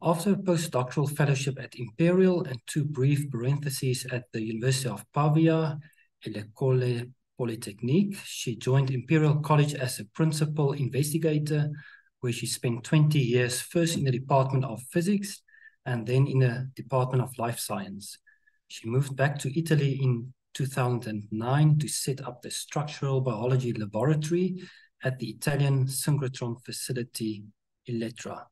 After a postdoctoral fellowship at Imperial and two brief parentheses at the University of Pavia, L'École Polytechnique, she joined Imperial College as a principal investigator, where she spent 20 years first in the Department of Physics and then in the Department of Life Science. She moved back to Italy in 2009 to set up the structural biology laboratory at the Italian synchrotron facility Elettra.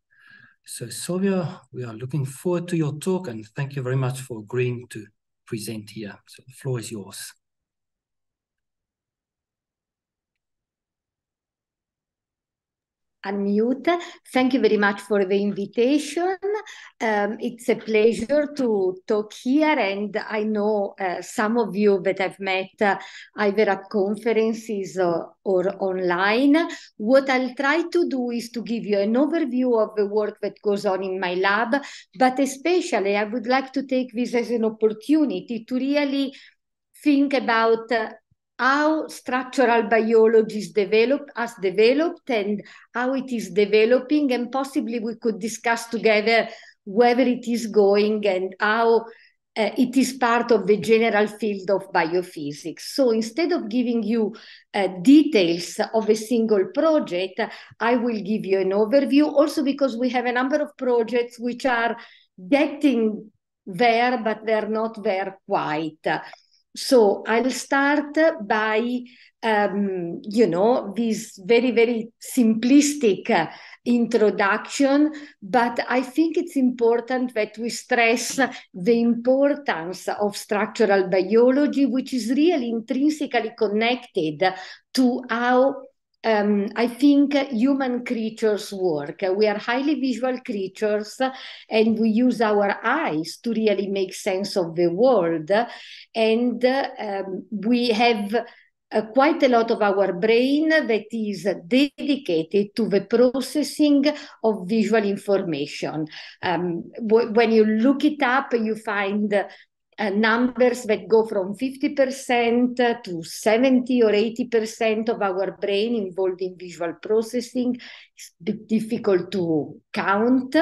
So Sylvia, we are looking forward to your talk and thank you very much for agreeing to present here. So the floor is yours. unmute. Thank you very much for the invitation. Um, it's a pleasure to talk here, and I know uh, some of you that I've met uh, either at conferences or, uh, or online. What I'll try to do is to give you an overview of the work that goes on in my lab, but especially I would like to take this as an opportunity to really think about uh, how structural biology is developed, has developed, and how it is developing. And possibly we could discuss together whether it is going and how uh, it is part of the general field of biophysics. So instead of giving you uh, details of a single project, I will give you an overview also because we have a number of projects which are getting there, but they're not there quite. So I'll start by, um, you know, this very, very simplistic uh, introduction, but I think it's important that we stress the importance of structural biology, which is really intrinsically connected to how um, I think human creatures work. We are highly visual creatures and we use our eyes to really make sense of the world. And um, we have uh, quite a lot of our brain that is dedicated to the processing of visual information. Um, w- when you look it up, you find uh, numbers that go from 50% to 70 or 80% of our brain involved in visual processing. It's difficult to count.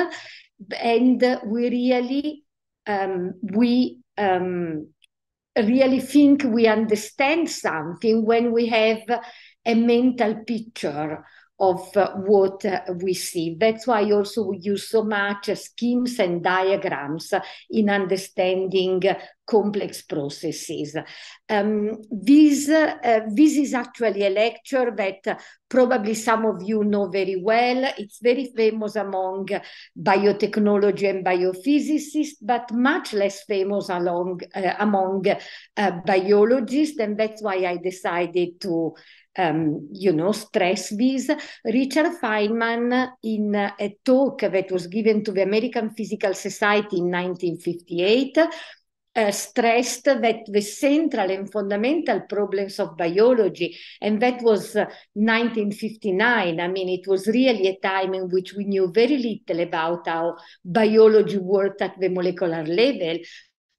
And we really, um, we um, really think we understand something when we have a mental picture of uh, what uh, we see. That's why also we use so much uh, schemes and diagrams in understanding uh, complex processes. Um, this, uh, this is actually a lecture that uh, probably some of you know very well. It's very famous among biotechnology and biophysicists, but much less famous along, among biologists. And that's why I decided to um, you know, stress this. Richard Feynman, in a talk that was given to the American Physical Society in 1958, uh, stressed that the central and fundamental problems of biology, and that was uh, 1959. I mean, it was really a time in which we knew very little about how biology worked at the molecular level.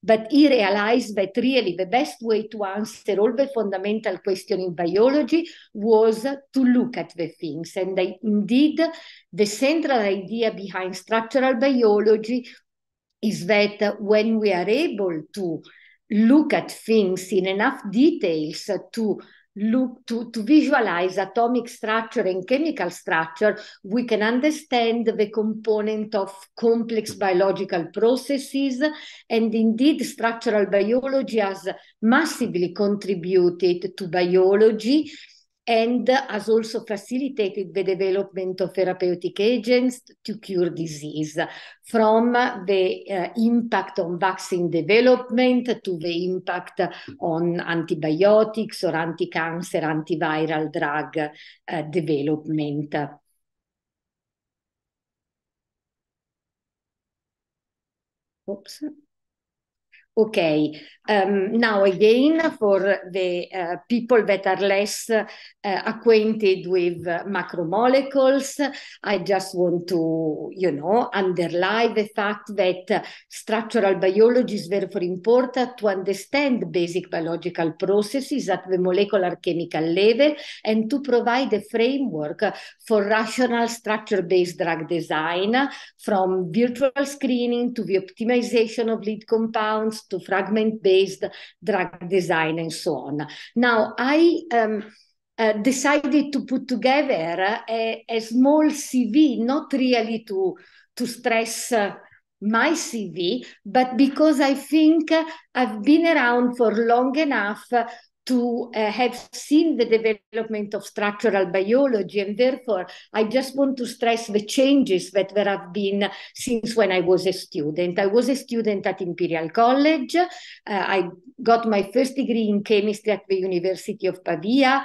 But he realized that really the best way to answer all the fundamental question in biology was to look at the things. And I, indeed, the central idea behind structural biology is that when we are able to look at things in enough details to look to, to visualize atomic structure and chemical structure, we can understand the component of complex biological processes. And indeed, structural biology has massively contributed to biology and has also facilitated the development of therapeutic agents to cure disease, from the uh, impact on vaccine development to the impact on antibiotics or anti-cancer, antiviral drug uh, development. Oops. Okay, um, now again for the uh, people that are less uh, acquainted with uh, macromolecules, I just want to, you know, underline the fact that structural biology is therefore important to understand basic biological processes at the molecular chemical level and to provide a framework for rational structure-based drug design from virtual screening to the optimization of lead compounds to fragment-based drug design and so on. Now, I um, uh, decided to put together a, a, small CV, not really to, to stress uh, my CV, but because I think I've been around for long enough to uh, have seen the development of structural biology. And therefore, I just want to stress the changes that there have been since when I was a student. I was a student at Imperial College. Uh, I got my first degree in chemistry at the University of Pavia.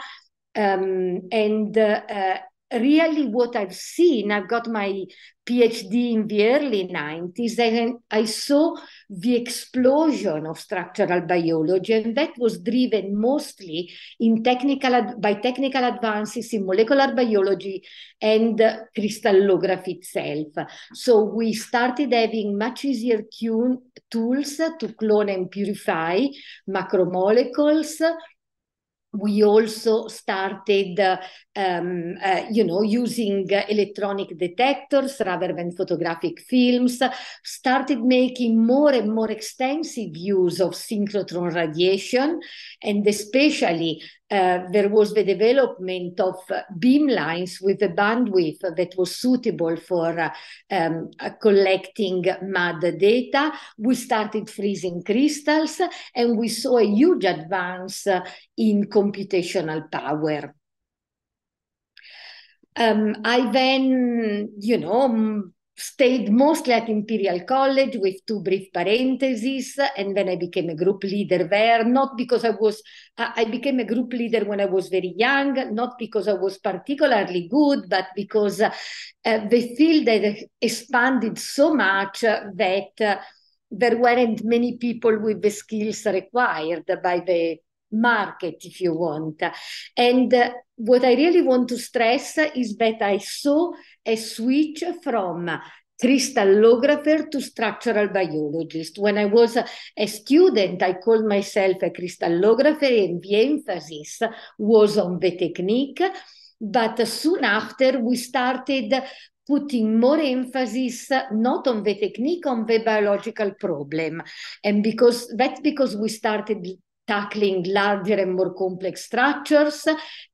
Um, and uh, uh really what I've seen, I've got my PhD in the early 90s, and I saw the explosion of structural biology, and that was driven mostly in technical by technical advances in molecular biology and crystallography itself. So we started having much easier tools to clone and purify macromolecules we also started, um, uh, you know, using electronic detectors rather than photographic films, started making more and more extensive use of synchrotron radiation, and especially uh, there was the development of beam beamlines with a bandwidth that was suitable for uh, um, uh, collecting mud data. We started freezing crystals and we saw a huge advance uh, in computational power. Um, I then, you know, stayed mostly at Imperial College with two brief parentheses, and then I became a group leader there. Not because I was, I became a group leader when I was very young, not because I was particularly good, but because uh, the field had expanded so much uh, that. Uh, there weren't many people with the skills required by the market, if you want. And uh, what I really want to stress is that I saw a switch from crystallographer to structural biologist. When I was a student, I called myself a crystallographer, and the emphasis was on the technique. But soon after, we started putting more emphasis not on the technique, on the biological problem. And because that's because we started tackling larger and more complex structures.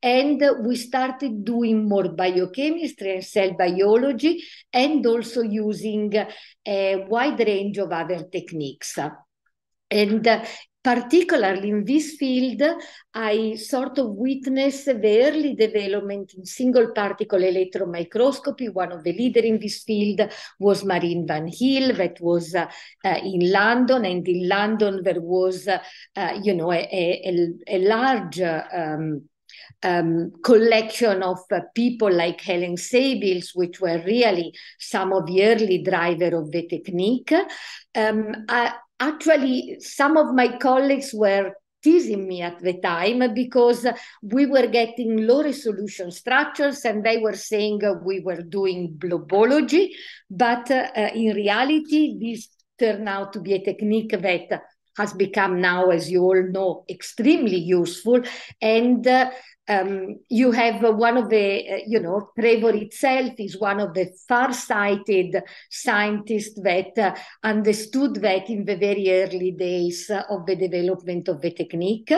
And we started doing more biochemistry and cell biology, and also using a wide range of other techniques. And Particularly in this field, I sort of witnessed the early development in single particle electron microscopy. One of the leaders in this field was Marine Van Hill, that was uh, uh, in London. And in London, there was, uh, uh you know, a, a, a large um, um, collection of uh, people like Helen Sabils, which were really some of the early driver of the technique. Um, actually, some of my colleagues were teasing me at the time because we were getting low resolution structures and they were saying we were doing blobology. But uh, in reality, this turned out to be a technique that has become now, as you all know, extremely useful. And uh, um, you have one of the, uh, you know, Trevor itself is one of the far-sighted scientists that uh, understood that in the very early days of the development of the technique.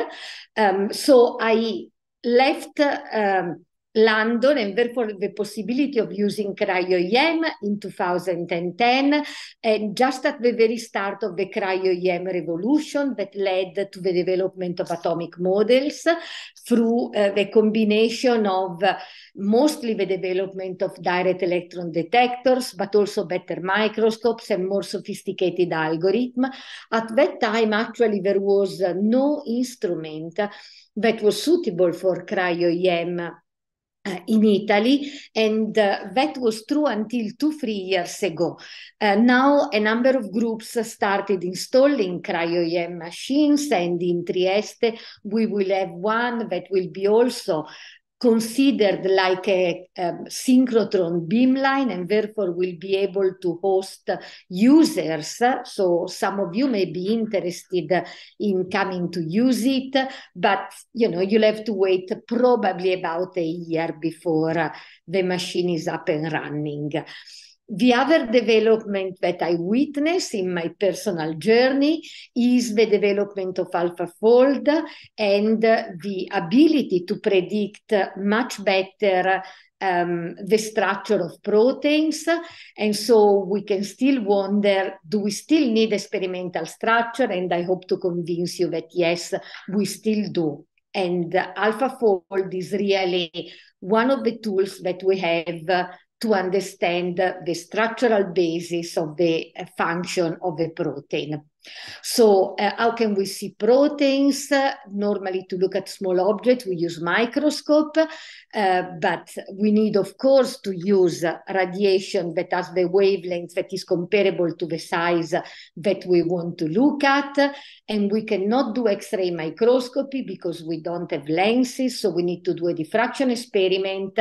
Um, so I left um, London, and therefore the possibility of using cryo-EM in 2010, and just at the very start of the cryo-EM revolution that led to the development of atomic models through uh, the combination of uh, mostly the development of direct electron detectors, but also better microscopes and more sophisticated algorithms. At that time, actually, there was uh, no instrument that was suitable for cryo-EM uh, in Italy, and uh, that was true until two, three years ago. Uh, now, a number of groups started installing cryo-EM machines, and in Trieste, we will have one that will be also considered like a, a synchrotron beamline and therefore will be able to host users. So some of you may be interested in coming to use it, but you know you'll have to wait probably about a year before the machine is up and running. The other development that I witness in my personal journey is the development of AlphaFold and the ability to predict much better um, the structure of proteins. And so we can still wonder do we still need experimental structure? And I hope to convince you that yes, we still do. And AlphaFold is really one of the tools that we have to understand the structural basis of the eh, function of a protein. So uh, how can we see proteins? Uh, normally to look at small objects, we use microscope, uh, but we need, of course, to use radiation that has the wavelength that is comparable to the size that we want to look at. And we cannot do X-ray microscopy because we don't have lenses, so we need to do a diffraction experiment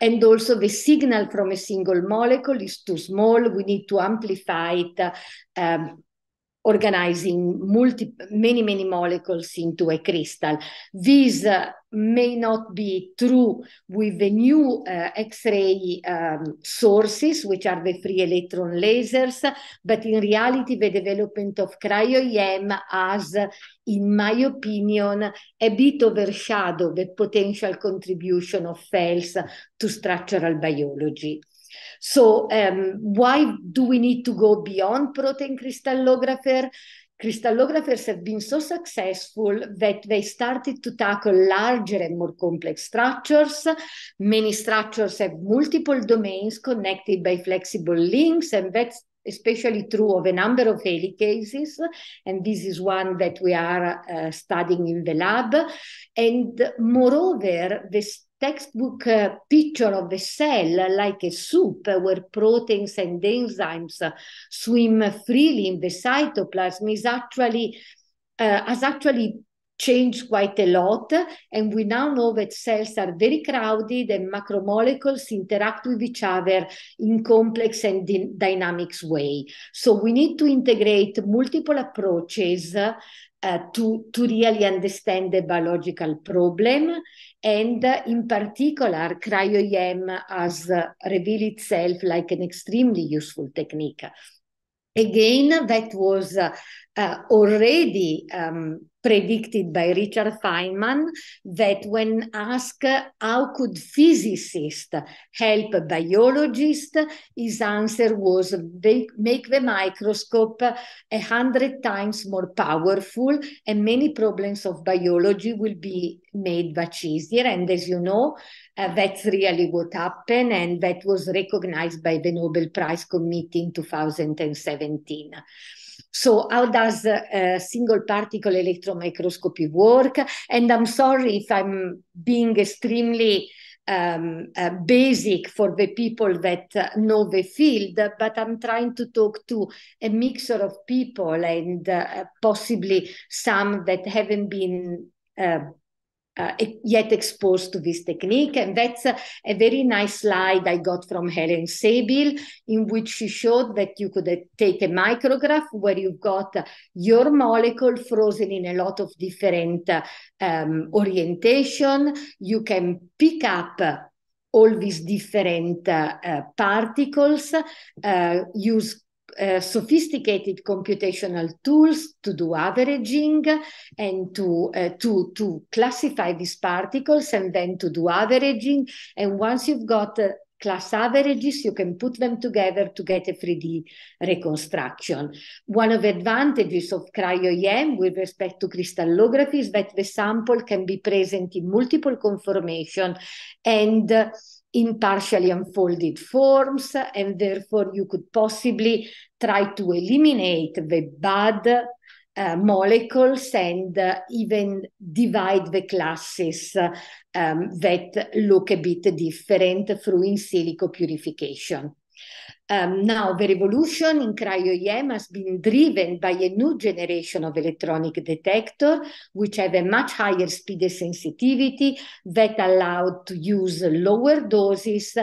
and also the signal from a single molecule is too small. We need to amplify it um, organizing multi, many, many molecules into a crystal. This uh, may not be true with the new uh, X-ray um, sources, which are the free electron lasers, but in reality, the development of cryo-EM has, in my opinion, a bit overshadowed the potential contribution of FELS to structural biology. So um, why do we need to go beyond protein crystallographer? Crystallographers have been so successful that they started to tackle larger and more complex structures. Many structures have multiple domains connected by flexible links, and that's especially true of a number of helicases, and this is one that we are uh, studying in the lab. And moreover, this textbook uh, picture of a cell like a soup where proteins and enzymes swim freely in the cytoplasm is actually uh, has actually changed quite a lot and we now know that cells are very crowded and macromolecules interact with each other in complex and dynamics way so we need to integrate multiple approaches uh, to, to really understand the biological problem. And uh, in particular, cryoEM has uh, revealed itself like an extremely useful technique. Again, that was uh, uh, already um, predicted by Richard Feynman that when asked how could physicists help biologists, his answer was make the microscope a hundred times more powerful and many problems of biology will be made much easier. And as you know, uh, that's really what happened, and that was recognized by the Nobel Prize Committee in 2017. So how does a single particle electron microscopy work? And I'm sorry if I'm being extremely um, uh, basic for the people that uh, know the field, but I'm trying to talk to a mixture of people and uh, possibly some that haven't been uh, uh, yet exposed to this technique. And that's a, a, very nice slide I got from Helen Sabil, in which she showed that you could uh, take a micrograph where you've got uh, your molecule frozen in a lot of different uh, um, orientation. You can pick up all these different uh, uh, particles, use uh, sophisticated computational tools to do averaging and to, uh, to, to classify these particles and then to do averaging. And once you've got uh, class averages, you can put them together to get a 3D reconstruction. One of the advantages of cryo with respect to crystallography is that the sample can be present in multiple conformation and uh, in partially unfolded forms, and therefore you could possibly try to eliminate the bad uh, molecules and uh, even divide the classes um, that look a bit different through in silico purification. Um, now, the revolution in cryo-EM has been driven by a new generation of electronic detector, which have a much higher speed and sensitivity that allowed to use lower doses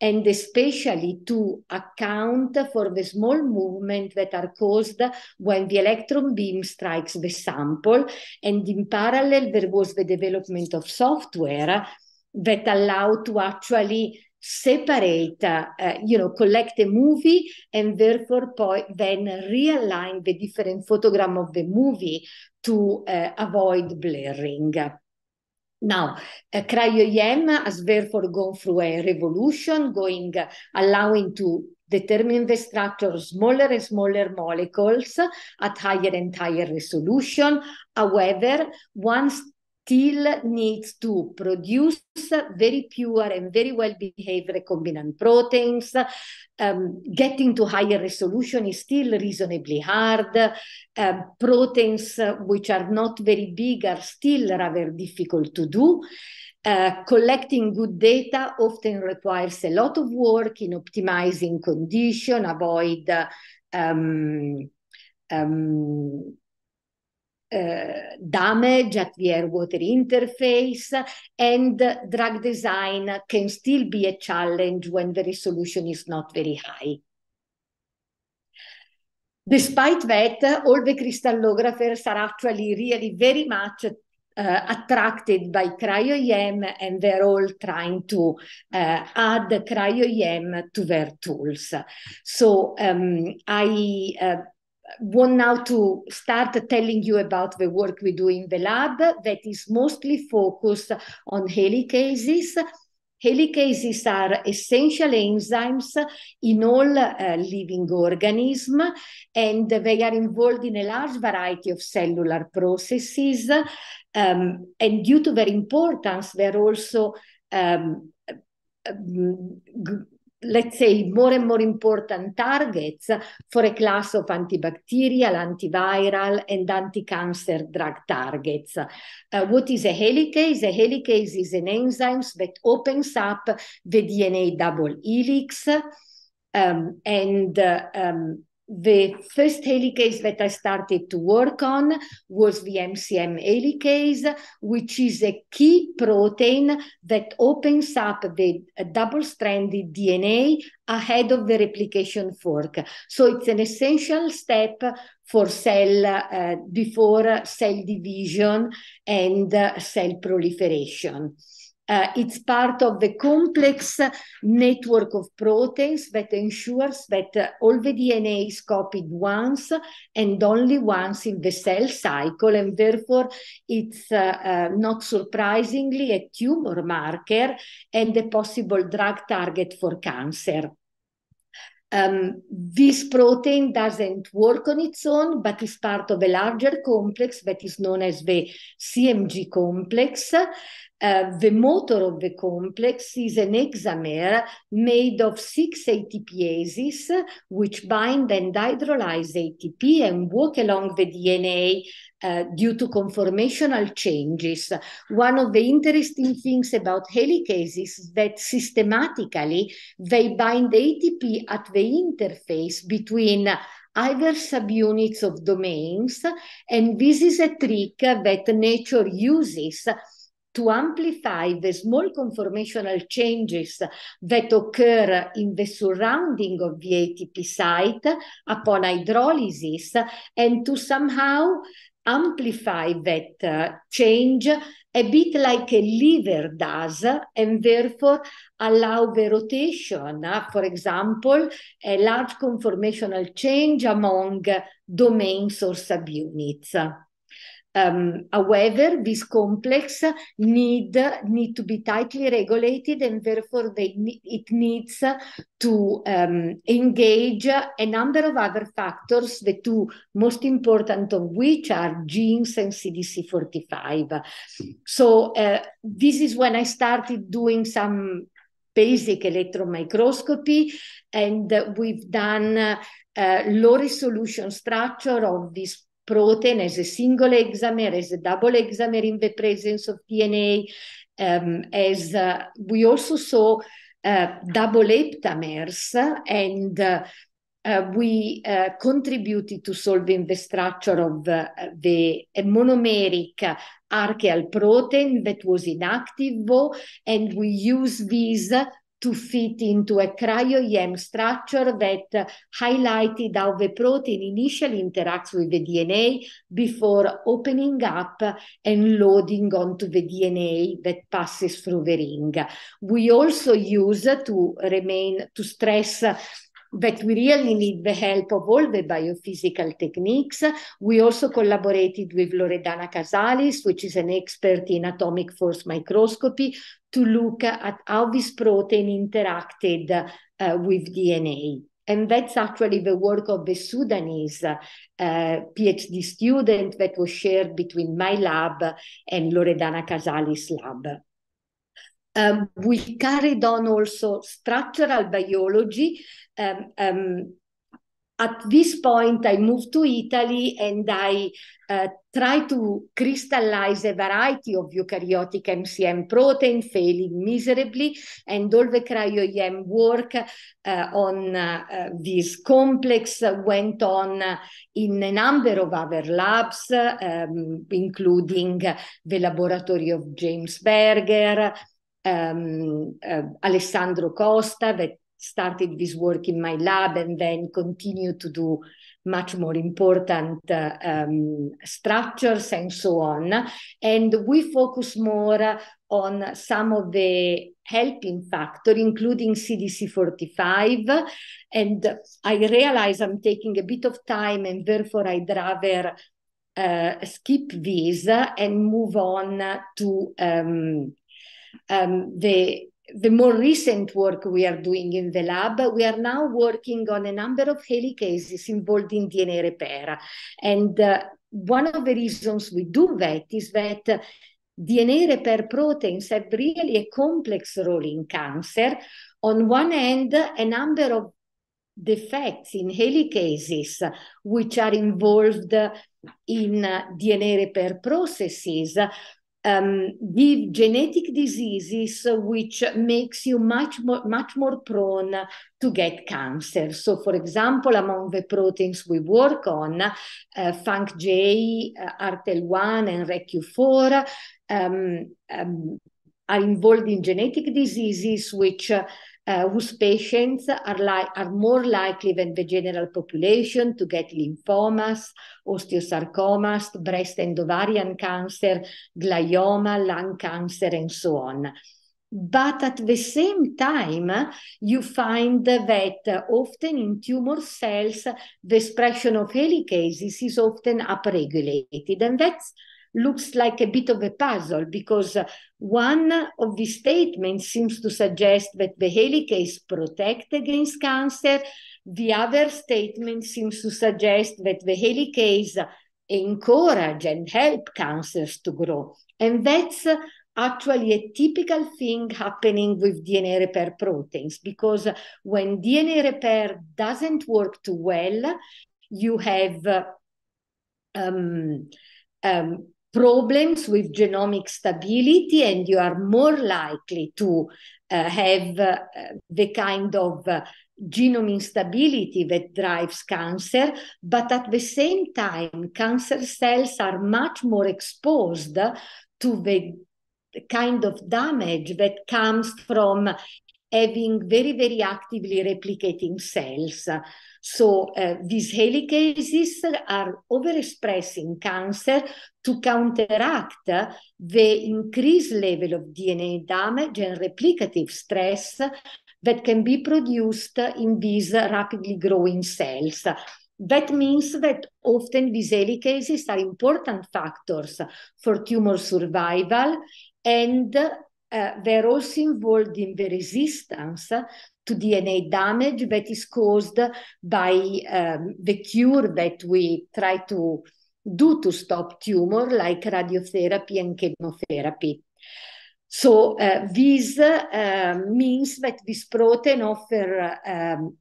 and especially to account for the small movement that are caused when the electron beam strikes the sample. And in parallel, there was the development of software that allowed to actually separate, uh, you know, collect a movie and therefore then realign the different photogram of the movie to eh, avoid blurring. Now, uh, eh, CryoEM has therefore gone through a revolution, going uh, allowing to determine the structure of smaller and smaller molecules at higher and higher resolution. However, once still needs to produce very pure and very well behaved recombinant proteins. Um, getting to higher resolution is still reasonably hard. Um, uh, proteins which are not very big are still rather difficult to do. Uh, collecting good data often requires a lot of work in optimizing condition, avoid um, um, uh, damage at the air water interface, and drug design can still be a challenge when the resolution is not very high. Despite that, all the crystallographers are actually really very much uh, attracted by cryo-EM and they're all trying to uh, add cryo-EM to their tools. So um, I uh, want now to start telling you about the work we do in the lab that is mostly focused on helicases. Helicases are essential enzymes in all uh, living organisms, and they are involved in a large variety of cellular processes. Um, and due to their importance, they're also um, um let's say, more and more important targets for a class of antibacterial, antiviral, and anti-cancer drug targets. Uh, what is a helicase? A helicase is an enzyme that opens up the DNA double helix um, and uh, um, the first helicase that I started to work on was the MCM helicase, which is a key protein that opens up the double stranded DNA ahead of the replication fork. So it's an essential step for cell uh, before cell division and uh, cell proliferation. Uh, it's part of the complex network of proteins that ensures that uh, all the DNA is copied once and only once in the cell cycle, and therefore it's uh, uh not surprisingly a tumor marker and a possible drug target for cancer. Um, this protein doesn't work on its own, but is part of a larger complex that is known as the CMG complex. Uh, the motor of the complex is an hexamer made of six ATPases, which bind and hydrolyze ATP and walk along the DNA uh, due to conformational changes. One of the interesting things about helicases is that systematically they bind ATP at the interface between either subunits of domains, and this is a trick that nature uses to amplify the small conformational changes that occur in the surrounding of the ATP site upon hydrolysis and to somehow amplify that uh, change a bit like a lever does and therefore allow the rotation, uh, for example, a large conformational change among domains or subunits. Um, however, these complex need need to be tightly regulated, and therefore they, it needs to um, engage a number of other factors. The two most important of which are genes and CDC45. Hmm. So uh, this is when I started doing some basic electron microscopy, and we've done. Uh, uh, low resolution structure of these protein, as a single examer, as a double examer in the presence of DNA, um, as uh, we also saw uh, double aptamers, and uh, uh we uh, contributed to solving the structure of uh, the monomeric archaeal protein that was inactive, and we use these to fit into a cryo-EM structure that highlighted how the protein initially interacts with the DNA before opening up and loading onto the DNA that passes through the ring. We also use to remain to stress but we really need the help of all the biophysical techniques. We also collaborated with Loredana Casalis, which is an expert in atomic force microscopy, to look at how this protein interacted uh, with DNA. And that's actually the work of the Sudanese uh, PhD student that was shared between my lab and Loredana Casalis' lab. Um, we carried on also structural biology. Um, um, at this point, I moved to Italy and I uh, try to crystallize a variety of eukaryotic MCM protein, failing miserably, and all the cryo-EM work uh, on uh, uh, this complex went on uh, in a number of other labs, um, including the laboratory of James Berger, um, uh, Alessandro Costa that started this work in my lab and then continued to do much more important uh, um, structures and so on. And we focus more on some of the helping factor, including CDC45. And I realize I'm taking a bit of time and therefore I'd rather uh, skip this and move on to um, um, the the more recent work we are doing in the lab, we are now working on a number of helicases involved in DNA repair. And uh, one of the reasons we do that is that uh, DNA repair proteins have really a complex role in cancer. On one hand, a number of defects in helicases which are involved in uh, DNA repair processes um, give genetic diseases which makes you much more, much more prone to get cancer. So, for example, among the proteins we work on, uh, FunkJ, uh, RTL1, and recq 4 um, um, are involved in genetic diseases which uh, uh, whose patients are, li- are more likely than the general population to get lymphomas, osteosarcomas, breast and ovarian cancer, glioma, lung cancer, and so on. But at the same time, you find that often in tumor cells, the expression of helicases is often upregulated. And that's looks like a bit of a puzzle because one of the statements seems to suggest that the helicase protect against cancer. The other statement seems to suggest that the helicase encourage and help cancers to grow. And that's actually a typical thing happening with DNA repair proteins because when DNA repair doesn't work too well, you have um, um, problems with genomic stability and you are more likely to uh, have uh, the kind of uh, genome instability that drives cancer, but at the same time, cancer cells are much more exposed to the kind of damage that comes from having very, very actively replicating cells. So uh, these helicases are overexpressing cancer to counteract the increased level of DNA damage and replicative stress that can be produced in these rapidly growing cells. That means that often these helicases are important factors for tumor survival and uh, eh, they're also involved in the resistance to DNA damage that is caused by um, the cure that we try to do to stop tumor, like radiotherapy and chemotherapy. So uh, this uh, means that this protein offer um,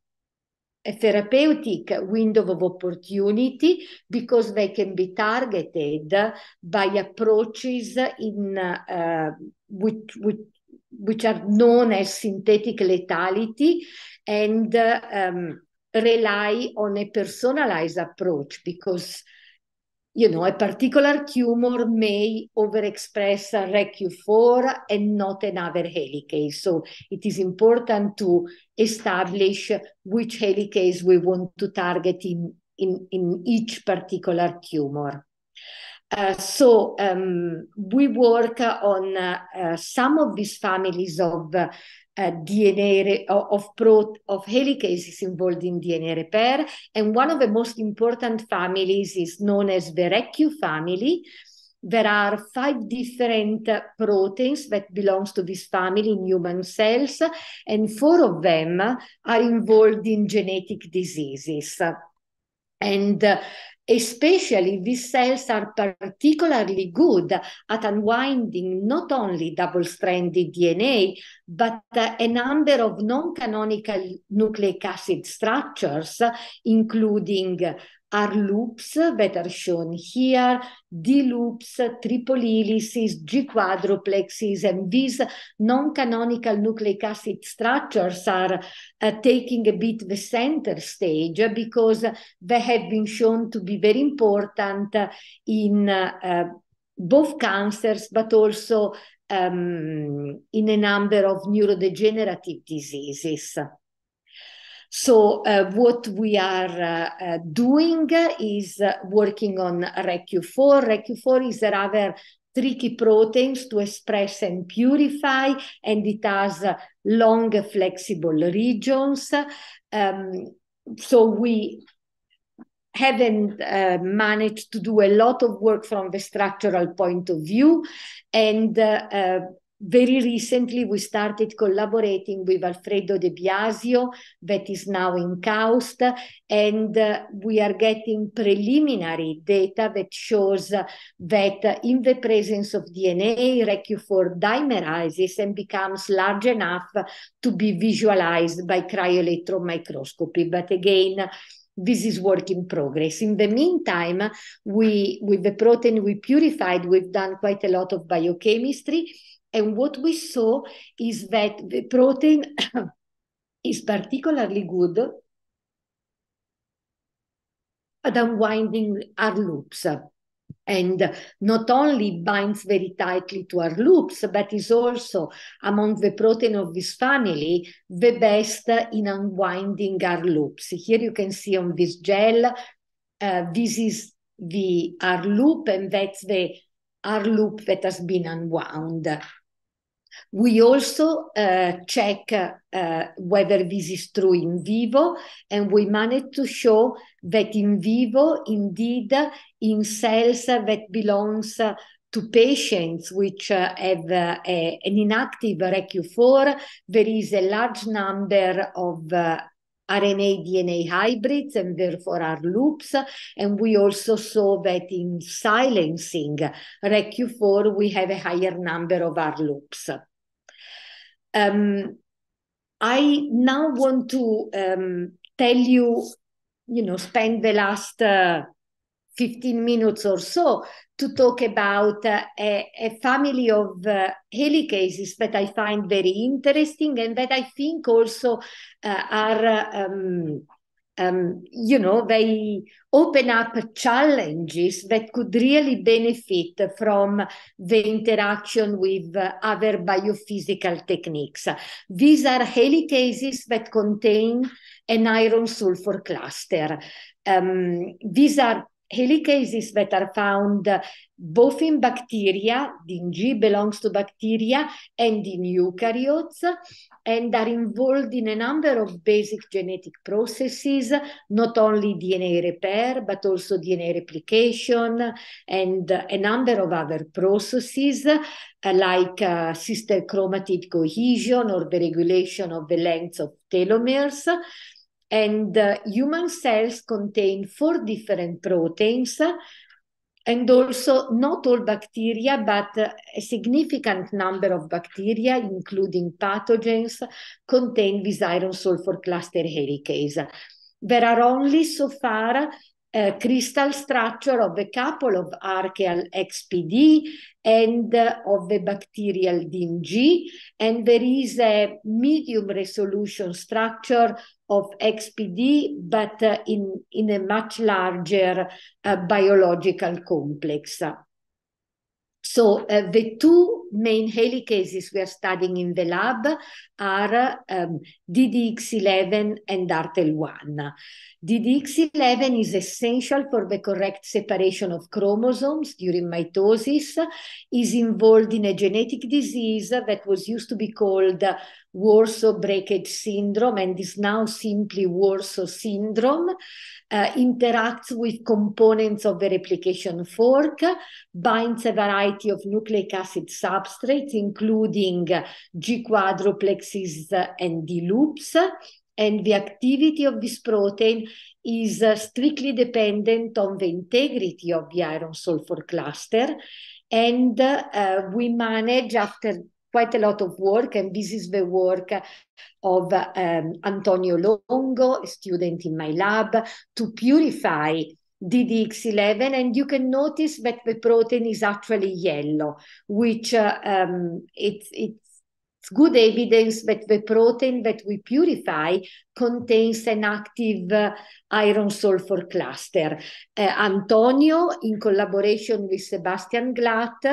a therapeutic window of opportunity because they can be targeted by approaches in uh, which, which, which are known as synthetic lethality and uh, um, rely on a personalized approach because you know, a particular tumor may overexpress RECU4 and not another helicase. So it is important to establish which helicase we want to target in, in, in each particular tumor. Uh, so um, we work on uh, uh, some of these families of uh, uh, eh, DNA of, pro- of helicases involved in DNA repair. And one of the most important families is known as the RECU family. There are five different proteins that belongs to this family in human cells, and four of them are involved in genetic diseases. And uh, Especially, these cells are particularly good at unwinding not only double-stranded DNA, but uh, a number of non-canonical nucleic acid structures, including are loops that are shown here, D loops, triple helices, G quadruplexes, and these non-canonical nucleic acid structures are uh, taking a bit the center stage because they have been shown to be very important in uh, uh both cancers, but also um, in a number of neurodegenerative diseases. So uh, what we are uh, uh doing is uh, working on RECQ4. RECQ4 is rather tricky proteins to express and purify, and it has uh, long flexible regions. Um, so we haven't uh, managed to do a lot of work from the structural point of view. And uh, uh, very recently, we started collaborating with Alfredo De Biasio, that is now in KAUST, and uh, we are getting preliminary data that shows uh, that uh, in the presence of DNA, REQ4 dimerizes and becomes large enough to be visualized by cryo-electron microscopy. But again, this is work in progress. In the meantime, we with the protein we purified, we've done quite a lot of biochemistry and what we saw is that the protein is particularly good at unwinding our loops and not only binds very tightly to our loops, but is also among the protein of this family the best in unwinding our loops. Here you can see on this gel, uh, this is the R loop, and that's the are loop that has been unwound. We also uh, check uh, whether this is true in vivo, and we managed to show that in vivo, indeed, in cells that belongs to patients which uh, have uh, a, an inactive REQ4, there is a large number of uh, RNA DNA hybrids and therefore are loops. And we also saw that in silencing REQ4, we have a higher number of R loops. Um, I now want to um, tell you, you know, spend the last uh, 15 minutes or so to talk about uh, a, a, family of uh, helicases that I find very interesting and that I think also uh, are, um, um, you know, they open up challenges that could really benefit from the interaction with other biophysical techniques. These are helicases that contain an iron sulfur cluster. Um, these are helicases that are found uh, both in bacteria, in belongs to bacteria, and in eukaryotes, and are involved in a number of basic genetic processes, not only DNA repair, but also DNA replication, and a number of other processes uh, like uh, sister chromatid cohesion or the regulation of the lengths of telomeres. And uh, human cells contain four different proteins, and also not all bacteria, but a significant number of bacteria, including pathogens, contain this iron sulfur cluster helicase. There are only so far a crystal structure of a couple of archaeal XPD and uh, of the bacterial DMG, and there is a medium resolution structure of XPD, but uh, in, in a much larger uh, biological complex. So uh, the two main helicases we are studying in the lab are um, DDX11 and DARTEL1. DDX11 is essential for the correct separation of chromosomes during mitosis, is involved in a genetic disease that was used to be called Warsaw Breakage Syndrome and is now simply Warsaw Syndrome, uh, interacts with components of the replication fork, binds a variety of nucleic acid substrates, including G quadruplexes uh, and D loops. And the activity of this protein is uh, strictly dependent on the integrity of the iron sulfur cluster. And uh, uh we manage after quite a lot of work, and this is the work of um, Antonio Longo, a student in my lab, to purify DDX11. And you can notice that the protein is actually yellow, which uh, um, it it's good evidence that the protein that we purify contains an active uh, iron sulfur cluster. Uh, Antonio, in collaboration with Sebastian Glatt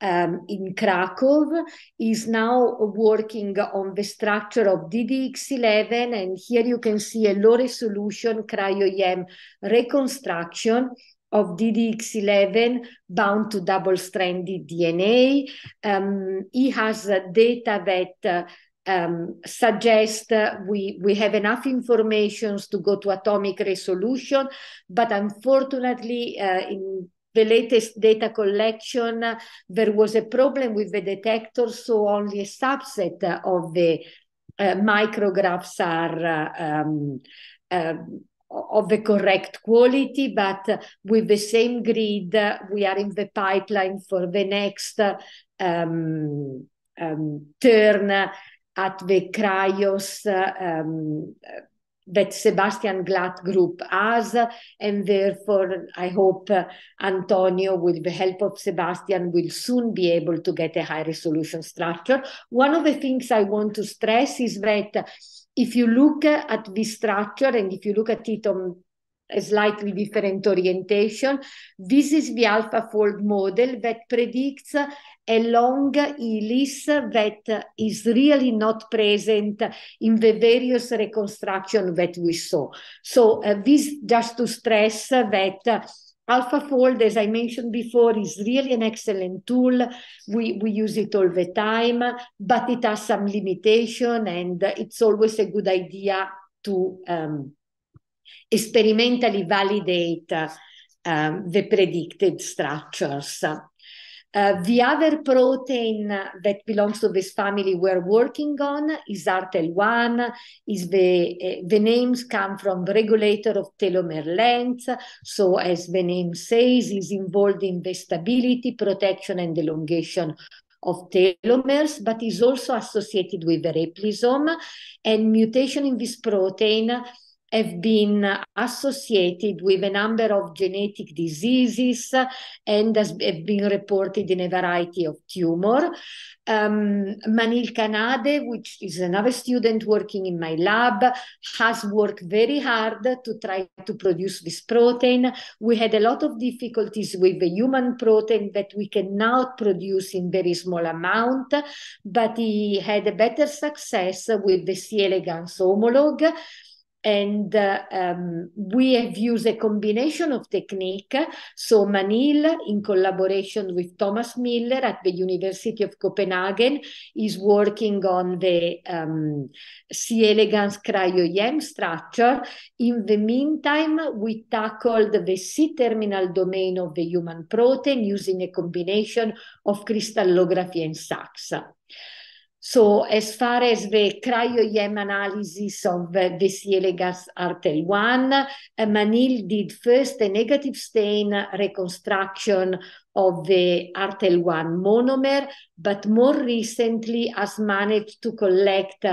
um, in Krakow, is now working on the structure of DDX11. And here you can see a low resolution cryo EM reconstruction of DDX11 bound to double-stranded DNA. Um, he has data that um, suggest uh, we, we have enough information to go to atomic resolution, but unfortunately, uh, in the latest data collection, uh, there was a problem with the detector, so only a subset of the uh, micrographs are uh, um, uh, of the correct quality, but with the same grid, we are in the pipeline for the next um, um, turn at the cryos um, that Sebastian Glatt group has, and therefore I hope uh, Antonio, with the help of Sebastian, will soon be able to get a high resolution structure. One of the things I want to stress is that if you look at this structure and if you look at it on a slightly different orientation, this is the alpha fold model that predicts a long ilis that is really not present in the various reconstruction that we saw. So uh, this just to stress that AlphaFold, as I mentioned before, is really an excellent tool. We, we use it all the time, but it has some limitation and it's always a good idea to um, experimentally validate uh, um, the predicted structures. Uh, the other protein that belongs to this family we're working on is RTL1. Is the uh, the names come from the regulator of telomere length, so as the name says, is involved in the stability, protection, and elongation of telomeres, but is also associated with the replisome. And mutation in this protein have been associated with a number of genetic diseases and has, have been reported in a variety of tumor. Um, Manil Kanade, which is another student working in my lab, has worked very hard to try to produce this protein. We had a lot of difficulties with the human protein that we can now produce in very small amount, but he had a better success with the C. elegans homologue and uh, um, we have used a combination of technique. So Manil, in collaboration with Thomas Miller at the University of Copenhagen, is working on the um, C. elegans cryo em structure. In the meantime, we tackled the C-terminal domain of the human protein using a combination of crystallography and SACS. So as far as the cryo-EM analysis of uh, the CLA gas RTL1, uh, Manil did first a negative stain reconstruction of the artel one monomer, but more recently has managed to collect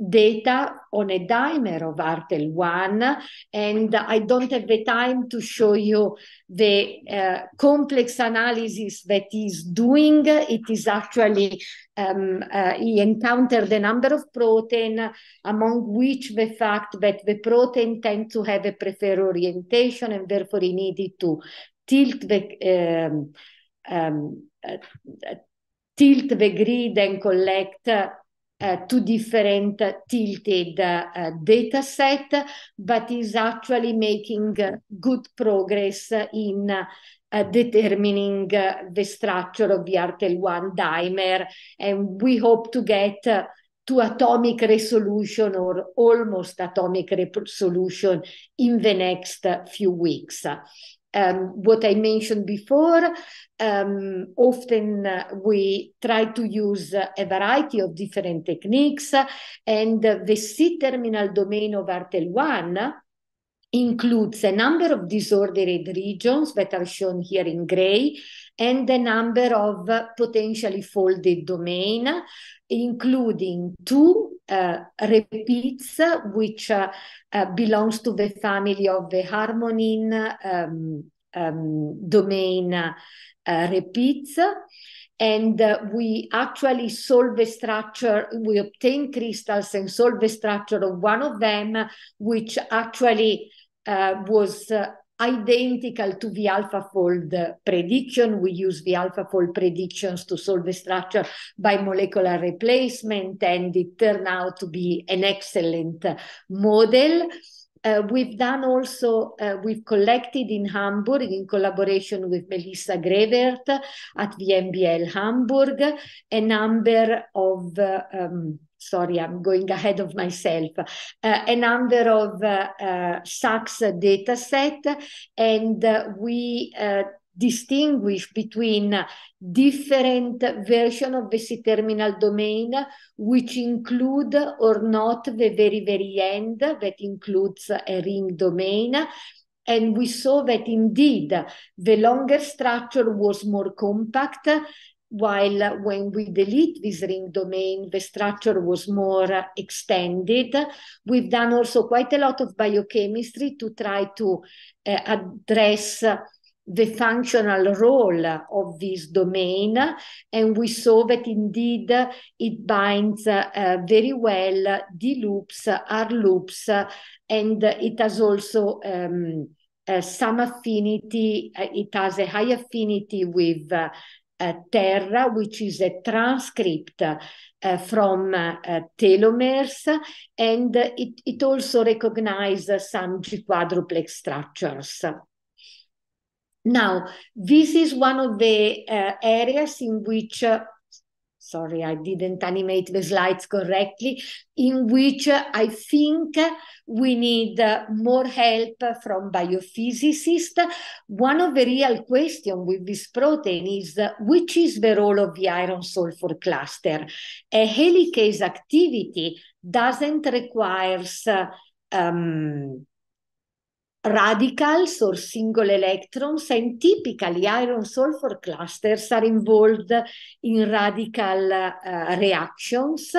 data on a dimer of Artel 1 and I don't have the time to show you the uh, complex analysis that is doing. It is actually, um, uh, he encountered a number of protein among which the fact that the protein tend to have a preferred orientation and therefore he needed to tilt the um, um, uh, uh tilt the grid and collect uh, uh, two different tilted uh, eh, data set, but is actually making good progress in uh, determining uh, the structure of the RTL1 dimer. And we hope to get uh, to atomic resolution or almost atomic resolution in the next few weeks um, what I mentioned before, um, often uh, we try to use uh, a variety of different techniques, uh, and the C terminal domain of RTL1 includes a number of disordered regions that are shown here in gray and a number of potentially folded domain, including two uh, repeats, which uh, uh, belongs to the family of the harmonin um, um, domain uh, repeats. And uh, we actually solve the structure, we obtain crystals and solve the structure of one of them, which actually uh, was uh, identical to the alpha-fold prediction. We use the alpha-fold predictions to solve the structure by molecular replacement, and it turned out to be an excellent model. Uh, we've done also, uh, we've collected in Hamburg in collaboration with Melissa Grevert at the MBL Hamburg a number of uh, um, sorry, I'm going ahead of myself, uh, a number of uh, uh, SACS dataset, and we uh, distinguish between different version of the C-terminal domain, which include or not the very, very end that includes a ring domain. And we saw that indeed the longer structure was more compact, while when we delete this ring domain, the structure was more extended. We've done also quite a lot of biochemistry to try to uh, address the functional role of this domain. And we saw that indeed it binds uh, very well D loops, R loops, and it has also um, uh, some affinity, it has a high affinity with Eh, terra, which is a transcript eh, from eh, telomeres, and it, it also recognizes some G quadruplex structures. Now, this is one of the areas in which sorry, I didn't animate the slides correctly, in which uh, I think we need uh, more help from biophysicists. One of the real questions with this protein is uh, which is the role of the iron sulfur cluster? A helicase activity doesn't requires um, radicals or single electrons and typically iron sulfur clusters are involved in radical uh, reactions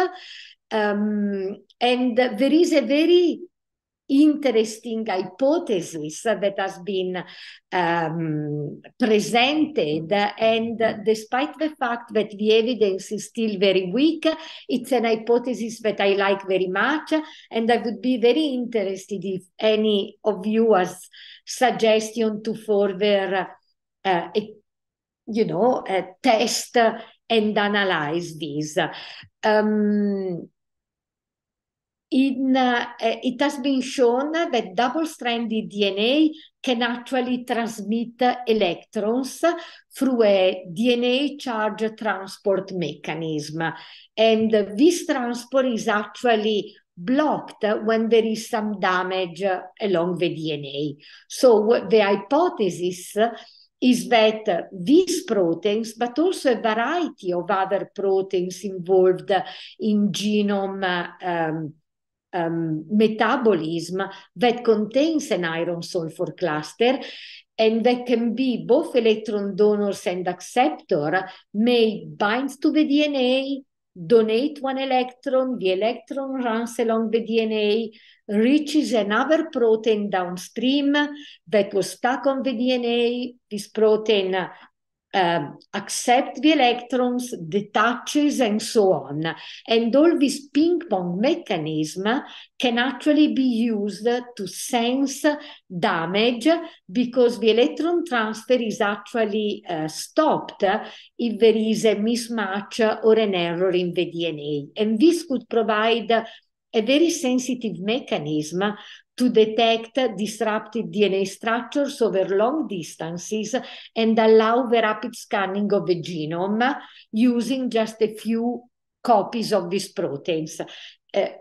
um, and there is a very interesting hypothesis that has been um, presented. And despite the fact that the evidence is still very weak, it's an hypothesis that I like very much. And I would be very interested if any of you has suggestion to further, uh, you know, uh, test and analyze this. Um, in, uh, it has been shown that double-stranded DNA can actually transmit electrons through a DNA charge transport mechanism. And this transport is actually blocked when there is some damage along the DNA. So the hypothesis is that these proteins, but also a variety of other proteins involved in genome um, um, metabolism that contains an iron sulfur cluster and that can be both electron donors and acceptor may bind to the DNA, donate one electron, the electron runs along the DNA, reaches another protein downstream that was stuck on the DNA. This protein Um, accept the electrons, detaches, and so on. And all this ping pong mechanism can actually be used to sense damage because the electron transfer is actually uh, stopped if there is a mismatch or an error in the DNA. And this could provide a very sensitive mechanism to detect disrupted DNA structures over long distances and allow the rapid scanning of the genome using just a few copies of these proteins. Uh,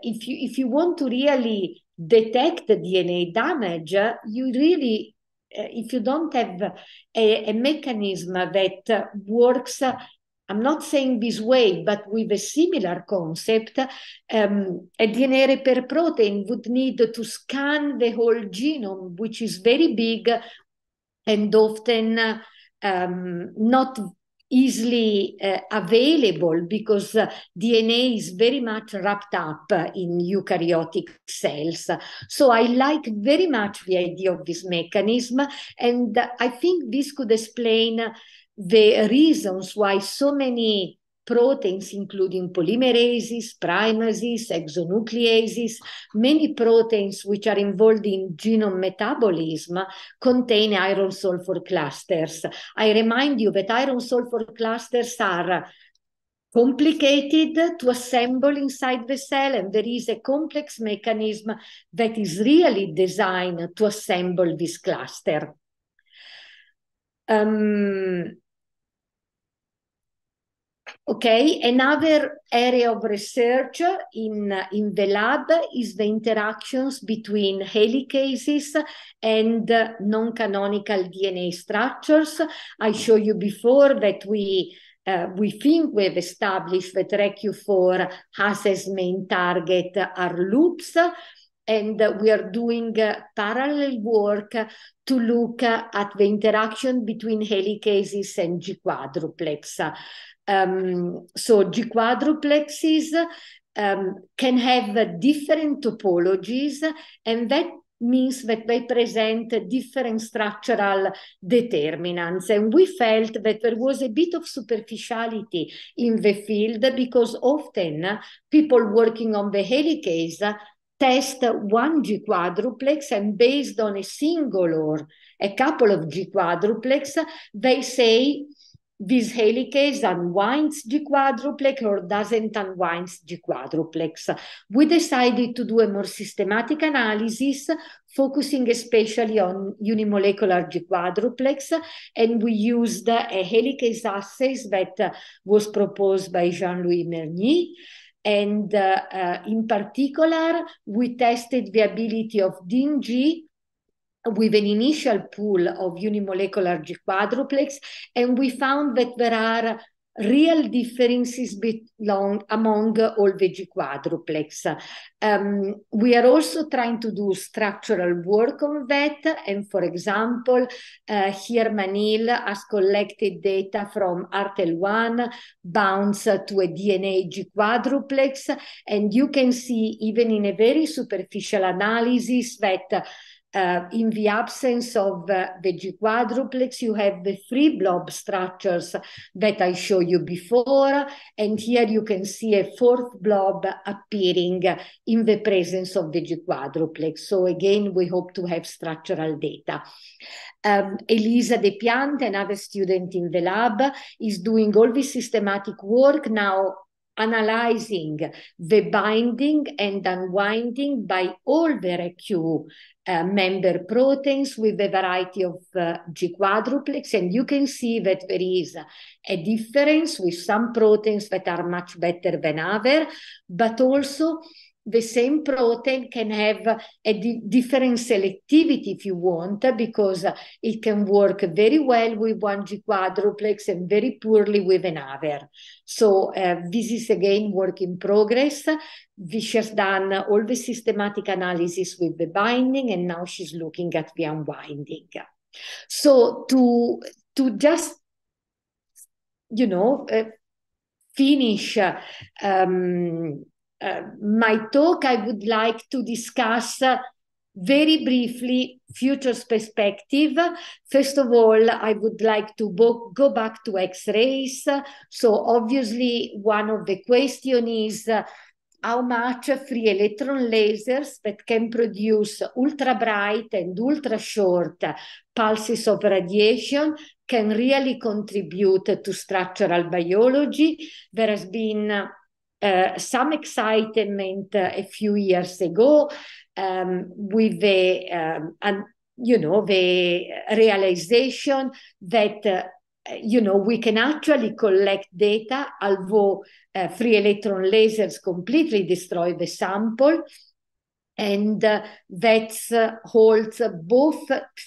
if you if you want to really detect the DNA damage, you really uh, if you don't have a, a mechanism that works I'm not saying this way, but with a similar concept, um, a DNA repair protein would need to scan the whole genome, which is very big and often um, not easily uh, available because uh, DNA is very much wrapped up uh, in eukaryotic cells. So I like very much the idea of this mechanism. And I think this could explain the reasons why so many proteins, including polymerases, primases, exonucleases, many proteins which are involved in genome metabolism contain iron sulfur clusters. I remind you that iron sulfur clusters are complicated to assemble inside the cell and there is a complex mechanism that is really designed to assemble this cluster. Um, Okay, another area of research in, in the lab is the interactions between helicases and non-canonical DNA structures. I showed you before that we uh, we think we've established that REQ4 has as main target are loops, and we are doing uh, parallel work to look at the interaction between helicases and G quadruplets. Um, so G-quadruplexes um, can have different topologies and that means that they present different structural determinants. And we felt that there was a bit of superficiality in the field because often people working on the helicase test one G quadruplex and based on a single or a couple of G quadruplex, they say this helicase unwinds the quadruplex or doesn't unwind the quadruplex. We decided to do a more systematic analysis focusing especially on unimolecular G quadruplex, and we used a helicase assay that was proposed by Jean-Louis Mernier. And uh, uh, in particular, we tested the ability of DING with an initial pool of unimolecular G quadruplex, and we found that there are real differences long, among all the G quadruplex. Um, we are also trying to do structural work on that. And for example, uh, here Manil has collected data from RTL1 bounds to a DNA G quadruplex. And you can see even in a very superficial analysis that uh, in the absence of uh, the G quadruplex, you have the free blob structures that I showed you before. And here you can see a fourth blob appearing in the presence of the G quadruplex. So again, we hope to have structural data. Um, Elisa De Piante, another student in the lab, is doing all this systematic work now analyzing the binding and unwinding by all the RQ uh, member proteins with a variety of uh, G quadruplex. And you can see that there is a difference with some proteins that are much better than other, but also the same protein can have a di- different selectivity if you want, because it can work very well with one G quadruplex and very poorly with another. So uh, this is again work in progress. Vish has done all the systematic analysis with the binding, and now she's looking at the unwinding. So to to just you know uh, finish um, uh, my talk, I would like to discuss uh, very briefly futures perspective. First of all, I would like to bo- go back to X-rays. So obviously, one of the questions is uh, how much free electron lasers that can produce ultra bright and ultra short pulses of radiation can really contribute to structural biology. There has been Eh, some excitement uh, a few years ago um, with the um, and you know the realization that uh, you know we can actually collect data although free electron lasers completely destroy the sample and uh, that uh, holds both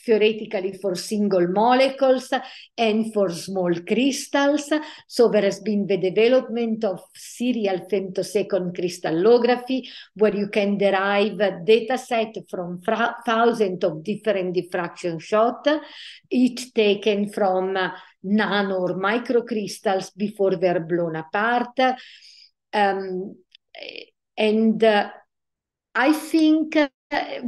theoretically for single molecules and for small crystals. So there has been the development of serial femtosecond crystallography, where you can derive a data set from thousands of different diffraction shots, each taken from uh, nano or microcrystals before they're blown apart. Um, and uh, I think uh,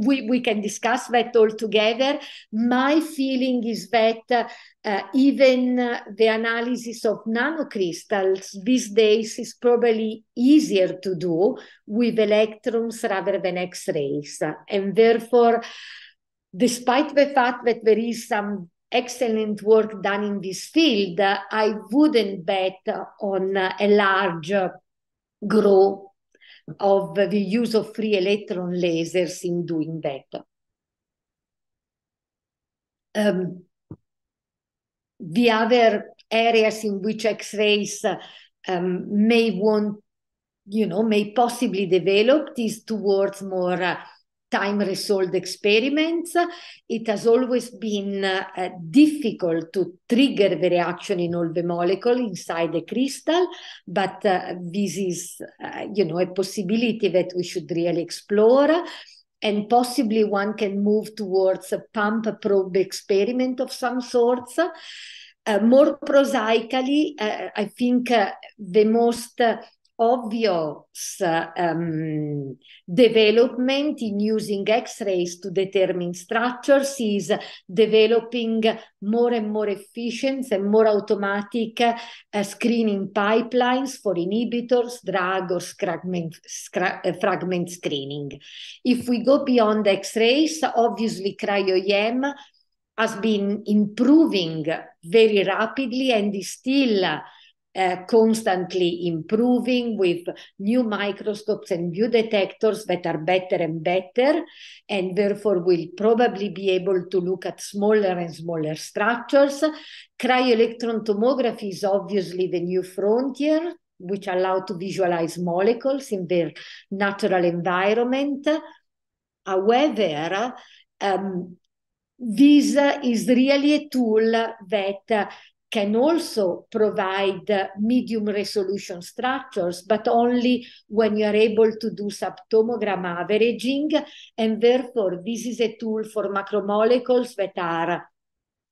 we, we can discuss that all together. My feeling is that uh, even uh, the analysis of nanocrystals these days is probably easier to do with electrons rather than X rays. And therefore, despite the fact that there is some excellent work done in this field, I wouldn't bet on a large uh, grow of the use of free electron lasers in doing that. Um, the other areas in which X-rays um, may want, you know, may possibly develop is towards more uh, time resolved experiments. It has always been uh, difficult to trigger the reaction in all the molecule inside the crystal, but uh, this is, uh, you know, a possibility that we should really explore. And possibly one can move towards a pump probe experiment of some sorts. more prosaically, I think the most obvious uh, um, development in using x-rays to determine structures is developing more and more efficient and more automatic uh, screening pipelines for inhibitors, drug or fragment, uh, fragment screening. If we go beyond x-rays, obviously cryo-EM has been improving very rapidly and is still uh, constantly improving with new microscopes and new detectors that are better and better, and therefore will probably be able to look at smaller and smaller structures. Cryo-electron tomography is obviously the new frontier which allow to visualize molecules in their natural environment. However, um, this uh, is really a tool that uh, can also provide medium resolution structures, but only when you are able to do subtomogram averaging. And therefore, this is a tool for macromolecules that are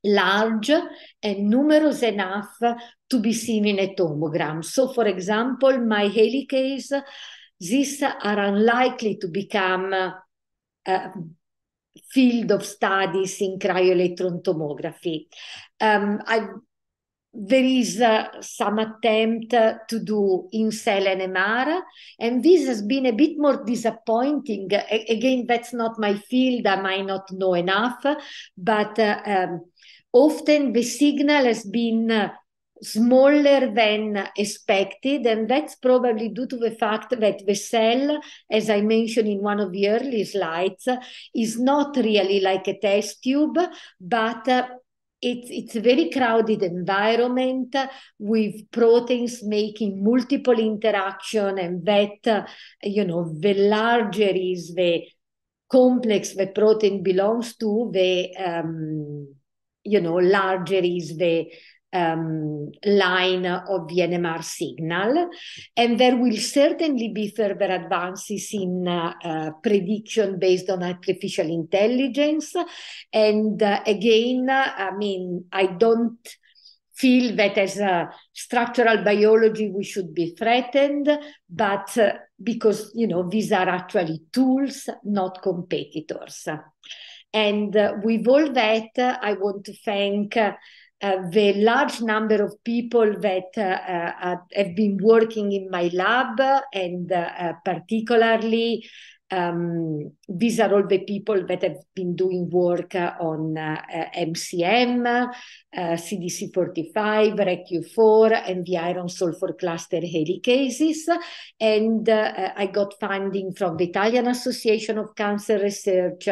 large and numerous enough to be seen in a tomogram. So, for example, my helicase, these are unlikely to become uh, field of studies in cryo electron tomography. Um, I there is uh, some attempt uh, to do in-cell NMR, and this has been a bit more disappointing. A- again, that's not my field, I might not know enough, but uh, um, often the signal has been uh, smaller than expected, and that's probably due to the fact that the cell, as I mentioned in one of the early slides, is not really like a test tube, but uh, it's it's a very crowded environment with proteins making multiple interaction and that you know the larger is the complex the protein belongs to the um, you know larger is the um, line of the NMR signal. And there will certainly be further advances in uh, uh, prediction based on artificial intelligence. And uh, again, I mean, I don't feel that as a structural biology we should be threatened but uh, because you know these are actually tools not competitors and uh, with all that uh, i want to thank uh, the large number of people that uh, uh, have been working in my lab, and particularly um, these are all the people that have been doing work uh, on uh, MCM, uh, CDC45, RECU4, and the iron sulfur cluster helicases. And I got funding from the Italian Association of Cancer Research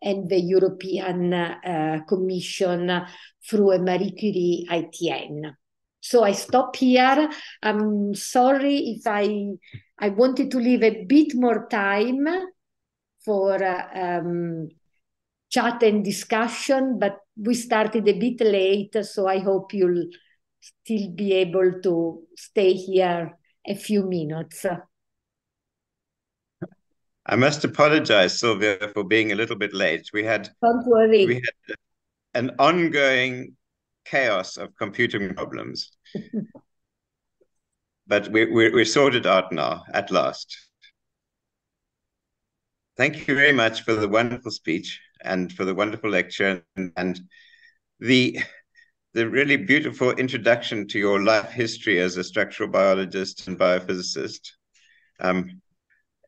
and the European Commission through a Marie Curie ITN. So I stop here. I'm sorry if I I wanted to leave a bit more time for uh, um, chat and discussion, but we started a bit late, so I hope you'll still be able to stay here a few minutes. I must apologize, Sylvia, for being a little bit late. We had don't worry. We had an ongoing chaos of computing problems. but we, we, we're sorted out now, at last. Thank you very much for the wonderful speech and for the wonderful lecture and, and the the really beautiful introduction to your life history as a structural biologist and biophysicist. Um,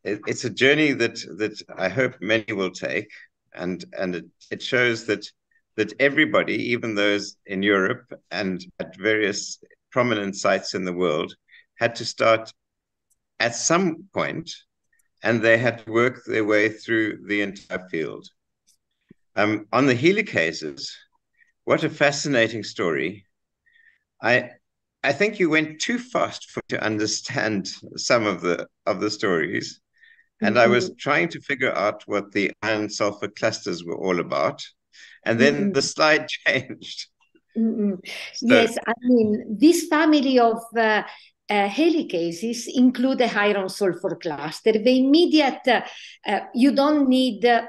it, it's a journey that that I hope many will take, and and it, it shows that that everybody, even those in Europe and at various prominent sites in the world, had to start at some point and they had to work their way through the entire field. Um, on the helicases, what a fascinating story. I I think you went too fast for to understand some of the of the stories. And mm-hmm. I was trying to figure out what the iron sulfur clusters were all about and then mm-hmm. the slide changed mm-hmm. so. yes i mean this family of uh, uh, helicases include a iron sulfur cluster the immediate uh, uh you don't need uh,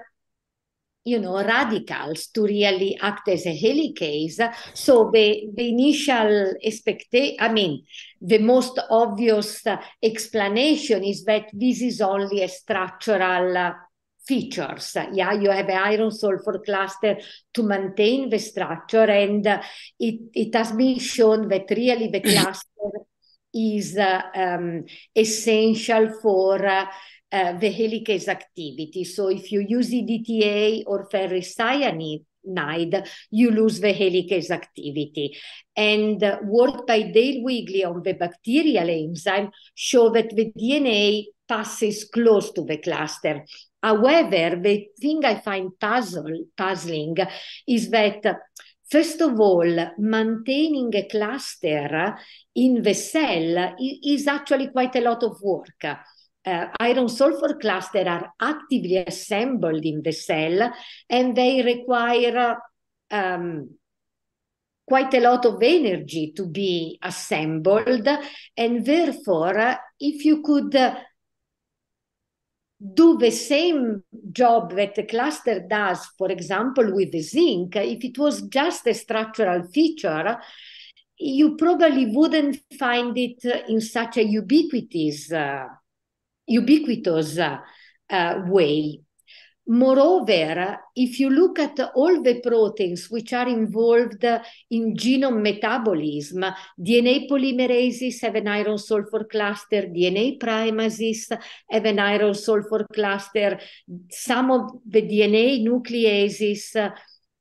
you know radicals to really act as a helicase so the, the initial expectation i mean the most obvious uh, explanation is that this is only a structural features. Yeah, you have iron sulfur cluster to maintain the structure, and it, it has been shown that really the cluster is uh, um, essential for uh, uh, the helicase activity. So if you use EDTA or ferricyanide, you lose the helicase activity. And work by Dale Wigley on the bacterial enzyme show that the DNA passes close to the cluster. However, the thing I find puzzle, puzzling is that, first of all, maintaining a cluster in the cell is actually quite a lot of work. Uh, iron sulfur clusters are actively assembled in the cell and they require um, quite a lot of energy to be assembled. And therefore, if you could do the same job that the cluster does, for example, with the zinc, if it was just a structural feature, you probably wouldn't find it uh, in such a ubiquitous, uh, ubiquitous uh, uh, way. Moreover, if you look at all the proteins which are involved in genome metabolism, DNA polymerases have an iron sulfur cluster, DNA primases have an iron sulfur cluster, some of the DNA nucleases uh,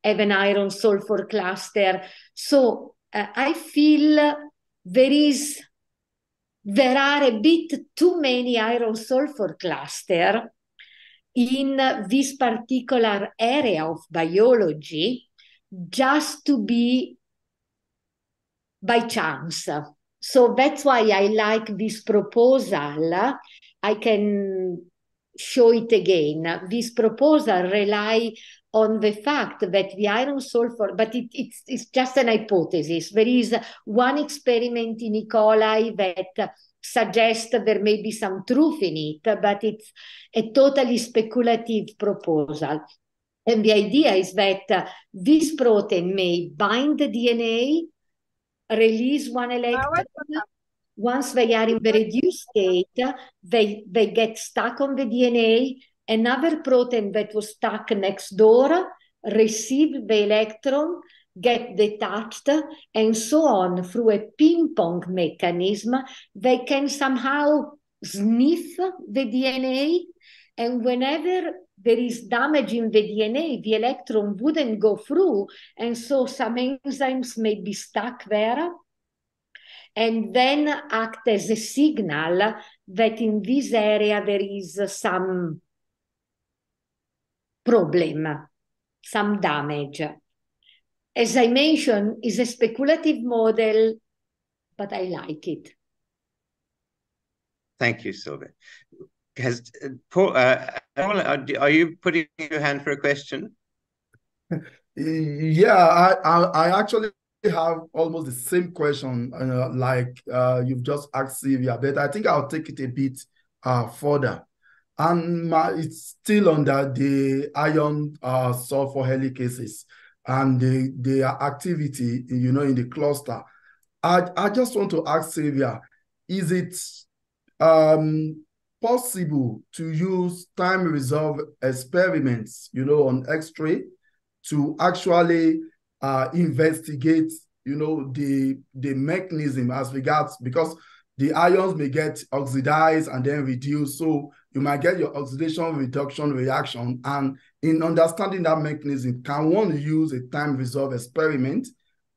have an iron sulfur cluster. So uh, I feel there is there are a bit too many iron sulfur cluster in this particular area of biology just to be by chance. So that's why I like this proposal. I can show it again. This proposal rely on the fact that the iron sulfur, but it, it's, it's just an hypothesis. There is one experiment in E. coli that suggest there may be some truth in it, but it's a totally speculative proposal. And the idea is that uh, this protein may bind the DNA, release one electron. Once they are in the reduced state, they, they get stuck on the DNA. Another protein that was stuck next door receives the electron, get detached, and so on through a ping pong mechanism. They can somehow sniff the DNA, and whenever there is damage in the DNA, the electron wouldn't go through, and so some enzymes may be stuck there and then act as a signal that in this area there is some problem, some damage as I mentioned, is a speculative model, but I like it. Thank you, Sylvia. Has Paul, uh, are you putting your hand for a question? Yeah, I, I, I actually have almost the same question uh, like uh, you've just asked Sylvia, but I think I'll take it a bit uh, further. And my, it's still under the iron uh, sulfur helicases and the, their activity, you know, in the cluster. I, I just want to ask Xavier, is it um, possible to use time resolve experiments, you know, on X-ray to actually uh, investigate, you know, the the mechanism as regards because the ions may get oxidized and then reduced. So you might get your oxidation reduction reaction, and in understanding that mechanism, can one use a time resolve experiment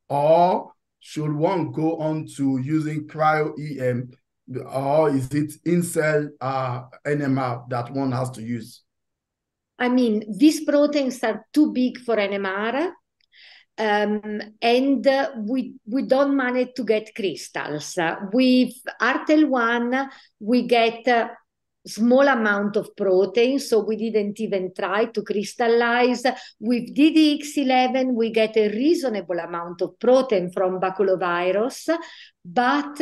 or should one go on to using cryo EM or is it in-cell uh, NMR that one has to use? I mean, these proteins are too big for NMR. Um, and uh, we we don't manage to get crystals. Uh, with RTL1, we get uh, small amount of protein, so we didn't even try to crystallize. With DDX11, we get a reasonable amount of protein from baculovirus, but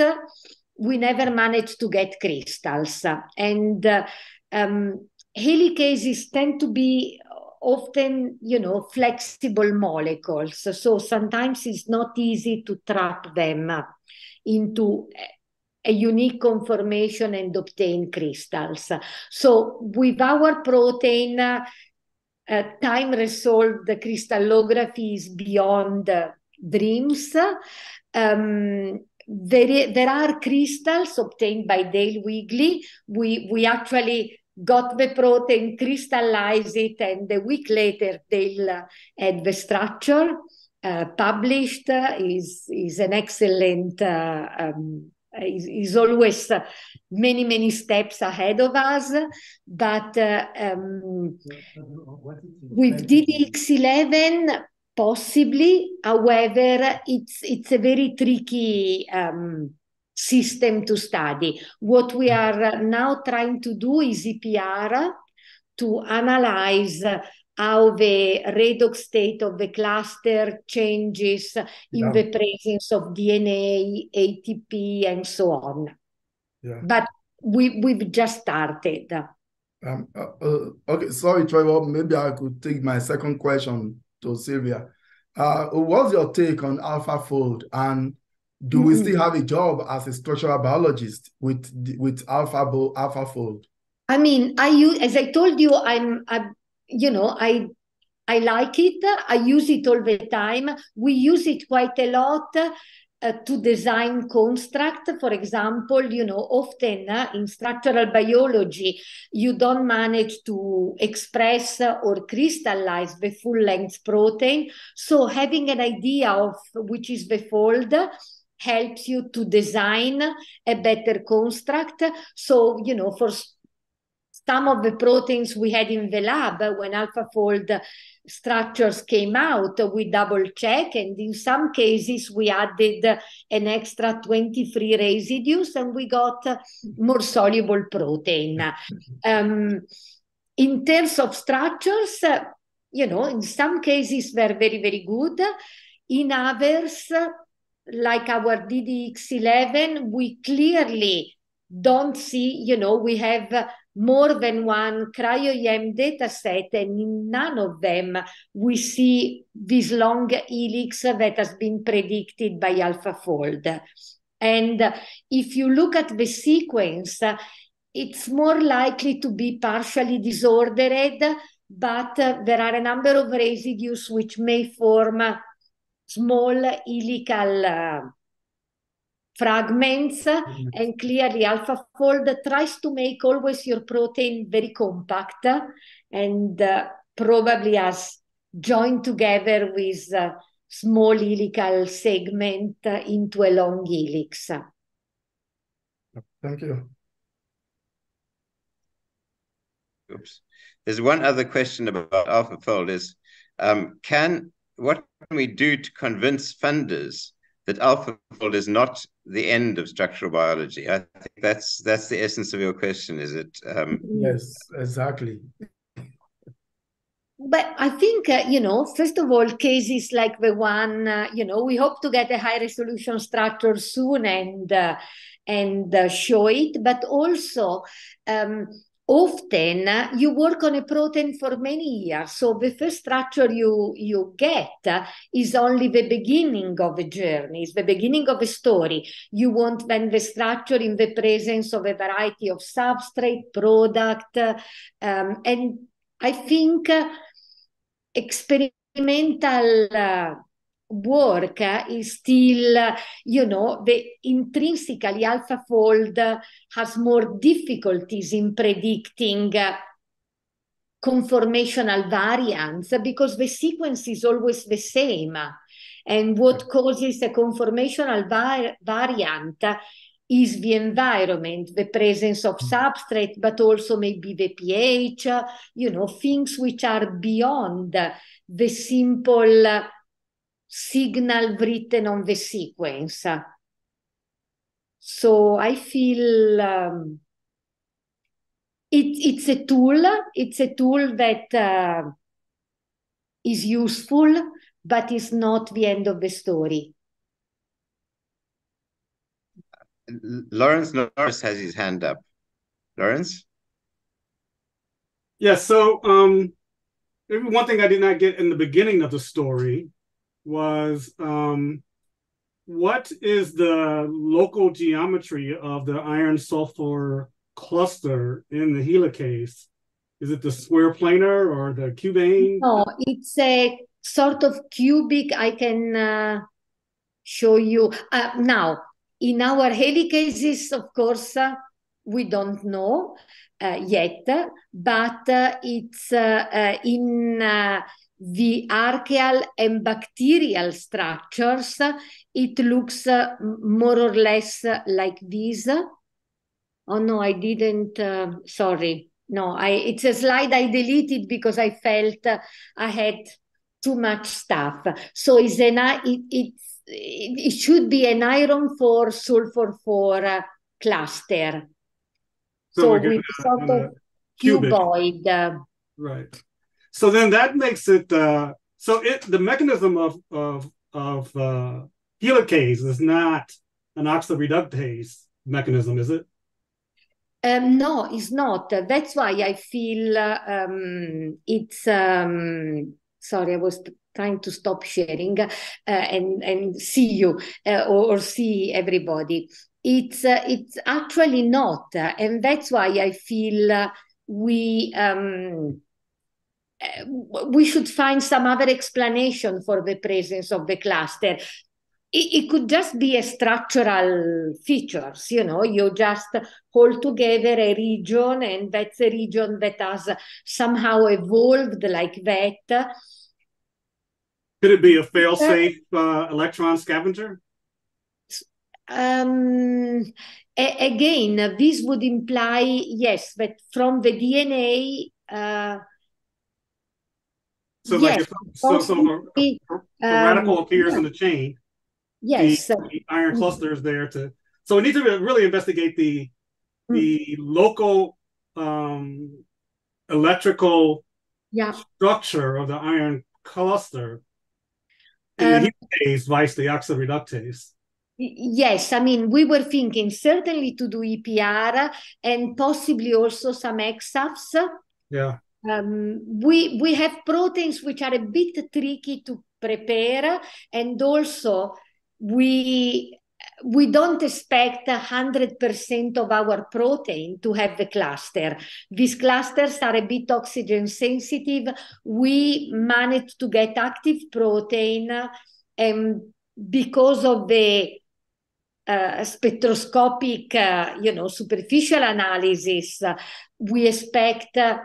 we never managed to get crystals. And uh, um, helicases tend to be often, you know, flexible molecules, so sometimes it's not easy to trap them into a unique conformation and obtain crystals. So with our protein, uh, uh, time resolved crystallography is beyond uh, dreams. Um, there, there are crystals obtained by Dale Wigley. We, we actually got the protein, crystallized it, and a week later Dale uh, had the structure. Uh, published uh, is is an excellent uh, um, Eh, is, always uh, many many steps ahead of us but uh, um, with ddx11 possibly however it's it's a very tricky um, system to study what we are now trying to do is epr to analyze how the redox state of the cluster changes in yeah. the presence of DNA, ATP, and so on. Yeah. But we, we've just started. Um, uh, uh, okay, sorry, Trevor. Maybe I could take my second question to Sylvia. Uh, what's your take on AlphaFold, and do mm-hmm. we still have a job as a structural biologist with with AlphaFold? Alpha AlphaFold? I mean, I use as I told you, I'm, I'm you know, I I like it. I use it all the time. We use it quite a lot. Uh, to design construct for example you know often uh, in structural biology you don't manage to express or crystallize the full length protein so having an idea of which is the fold helps you to design a better construct so you know for some of the proteins we had in the lab when AlphaFold structures came out, we double check, and in some cases we added an extra 23 residues and we got more soluble protein. Um, in terms of structures, you know, in some cases they're very, very good. In others, like our DDX11, we clearly don't see, you know, we have more than one cryoEM data set, and in none of them we see this long helix that has been predicted by AlphaFold. And if you look at the sequence, it's more likely to be partially disordered, but there are a number of residues which may form small helical fragments mm-hmm. and clearly AlphaFold tries to make always your protein very compact and uh, probably has joined together with uh, small helical segment uh, into a long helix. Thank you. Oops. There's one other question about AlphaFold is um, can what can we do to convince funders that AlphaFold is not the end of structural biology. I think that's that's the essence of your question, is it? Um, yes, exactly. But I think, uh, you know, first of all, cases like the one, uh, you know, we hope to get a high resolution structure soon and uh, and uh, show it, but also um, often you work on a protein for many years so the first structure you you get is only the beginning of the journey it's the beginning of a story you want then the structure in the presence of a variety of substrate product um, and i think experimental uh, work is still, you know, the intrinsically alpha fold has more difficulties in predicting conformational variance because the sequence is always the same. And what causes a conformational var- variant is the environment, the presence of mm. substrate, but also maybe the pH, you know, things which are beyond the simple signal written on the sequence. So I feel um, it, it's a tool. It's a tool that uh, is useful, but is not the end of the story. Lawrence Lawrence has his hand up. Lawrence? Yeah, so um, one thing I did not get in the beginning of the story was um, what is the local geometry of the iron sulfur cluster in the helicase? Is it the square planar or the cubane? No, it's a sort of cubic. I can uh, show you uh, now. In our helicases, of course, uh, we don't know uh, yet, but uh, it's uh, in the archaeal and bacterial structures. It looks uh, more or less uh, like this. Oh no, I didn't, uh, sorry. No, I, it's a slide I deleted because I felt uh, I had too much stuff. So it's an, it, it, it should be an iron 4 sulfur 4 uh, cluster. So, so with sort of cuboid. Uh, right. So then that makes it uh, so it the mechanism of of of uh, helicase is not an oxidoreductase mechanism, is it? Um, no, it's not. That's why I feel um, it's. Um, sorry, I was trying to stop sharing uh, and and see you uh, or, or, see everybody. It's uh, it's actually not, and that's why I feel uh, we. Um, uh, we should find some other explanation for the presence of the cluster. It, it, could just be a structural features, you know, you just hold together a region and that's a region that has somehow evolved like that. Could it be a fail-safe uh, uh electron scavenger? Um, a- again, this would imply, yes, that from the DNA, uh, so yes. like if so, so a, a, um, a radical appears yeah. in the chain, yes, the, so, the iron mm-hmm. cluster is there to. So we need to really investigate the the mm local um, electrical yeah. structure of the iron cluster in um, case, vice the oxidoreductase. Yes, I mean, we were thinking certainly to do EPR and possibly also some EXAFS. Yeah. Um, we we have proteins which are a bit tricky to prepare, and also we we don't expect 100% of our protein to have the cluster. These clusters are a bit oxygen sensitive. We managed to get active protein, and um, because of the uh, spectroscopic, uh, you know, superficial analysis, uh, we expect uh,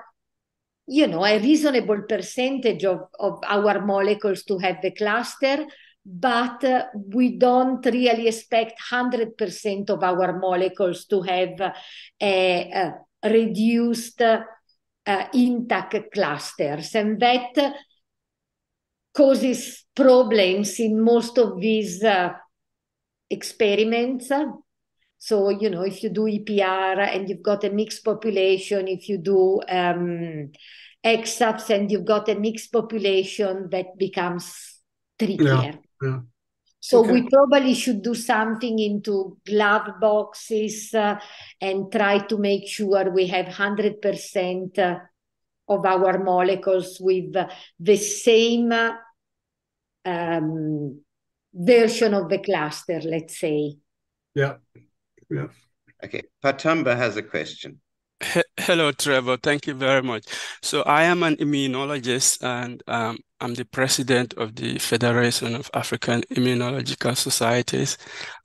you know a reasonable percentage of, of our molecules to have the cluster but uh, we don't really expect 100% of our molecules to have uh, a, a reduced uh, intact clusters and that causes problems in most of these uh, experiments so, you know, if you do EPR and you've got a mixed population, if you do um, and you've got a mixed population, that becomes trickier. Yeah, yeah. So okay. we probably should do something into glove boxes uh, and try to make sure we have 100% uh, of our molecules with uh, the same um, version of the cluster, let's say. Yeah. Okay. Patamba has a question. He Hello, Trevor. Thank you very much. So I am an immunologist and um, I'm the president of the Federation of African Immunological Societies.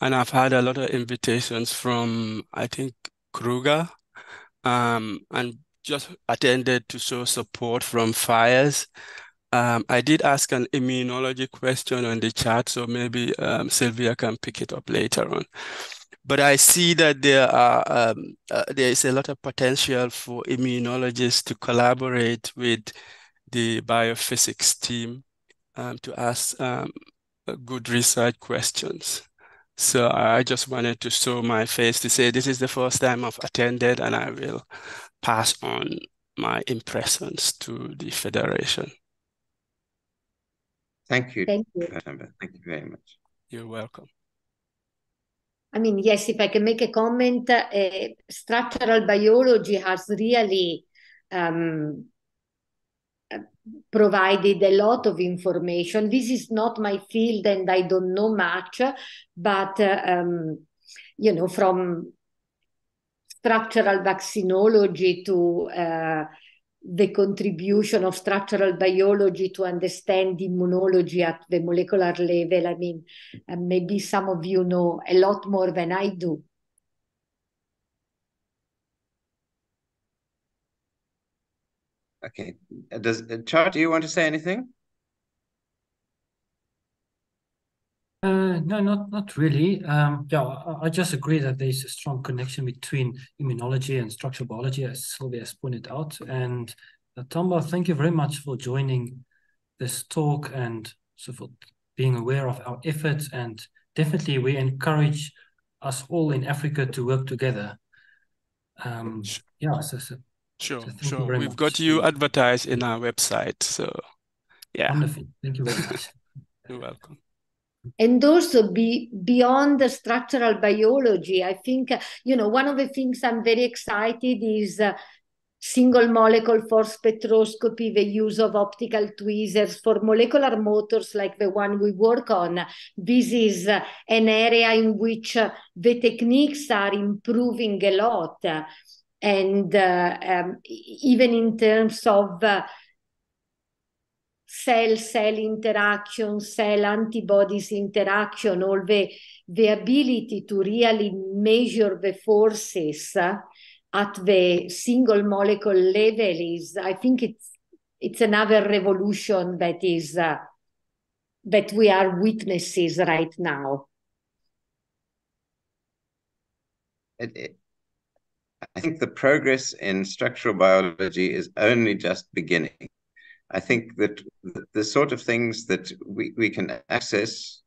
And I've had a lot of invitations from, I think, Kruger um, and just attended to show support from fires. Um, I did ask an immunology question on the chat, so maybe um, Sylvia can pick it up later on. But I see that there are um, uh, there is a lot of potential for immunologists to collaborate with the biophysics team um, to ask um, uh, good research questions. So I just wanted to show my face to say this is the first time I've attended, and I will pass on my impressions to the federation. Thank you. Thank you. Thank you very much. You're welcome. I mean, yes, if I can make a comment, uh, eh, structural biology has really um, eh, provided a lot of information. This is not my field and I don't know much, but, uh, um, you know, from structural vaccinology to uh, the contribution of structural biology to understand immunology at the molecular level. I mean, uh, maybe some of you know a lot more than I do. Okay. Uh, does uh, Char, do you want to say anything? Uh, no, not not really. Um, yeah, I, I, just agree that there is a strong connection between immunology and structural biology, as Sylvia has pointed out. And uh, Tamba, thank you very much for joining this talk and so for being aware of our efforts. And definitely, we encourage us all in Africa to work together. Um, yeah, so, so, sure, so sure. We've much. got you advertised in our website, so yeah. Wonderful. Thank you very much. You're welcome and also be beyond the structural biology i think you know one of the things i'm very excited is uh, single molecule for spectroscopy, the use of optical tweezers for molecular motors like the one we work on. This is uh, an area in which uh, the techniques are improving a lot. And uh, um, even in terms of uh, cell-cell interaction, cell-antibodies interaction, all the, the ability to really measure the forces at the single molecule level is, I think it's it's another revolution that is uh, that we are witnesses right now. It, it, I think the progress in structural biology is only just beginning. I think that the sort of things that we, we can access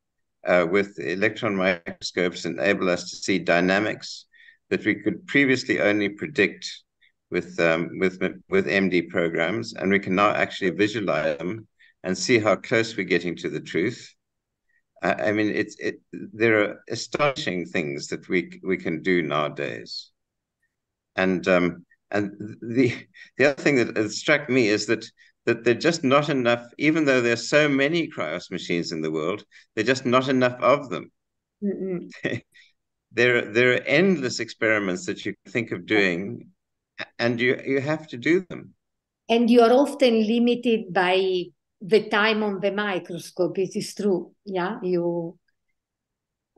uh, with electron microscopes enable us to see dynamics that we could previously only predict with um, with with MD programs, and we can now actually visualize them and see how close we're getting to the truth. I mean, it's it. There are astonishing things that we we can do nowadays, and um, and the the other thing that struck me is that that they're just not enough, even though there's so many cryos machines in the world, they're just not enough of them. there, there are endless experiments that you think of doing, and you, you have to do them. And you are often limited by the time on the microscope. It is true. Yeah, you.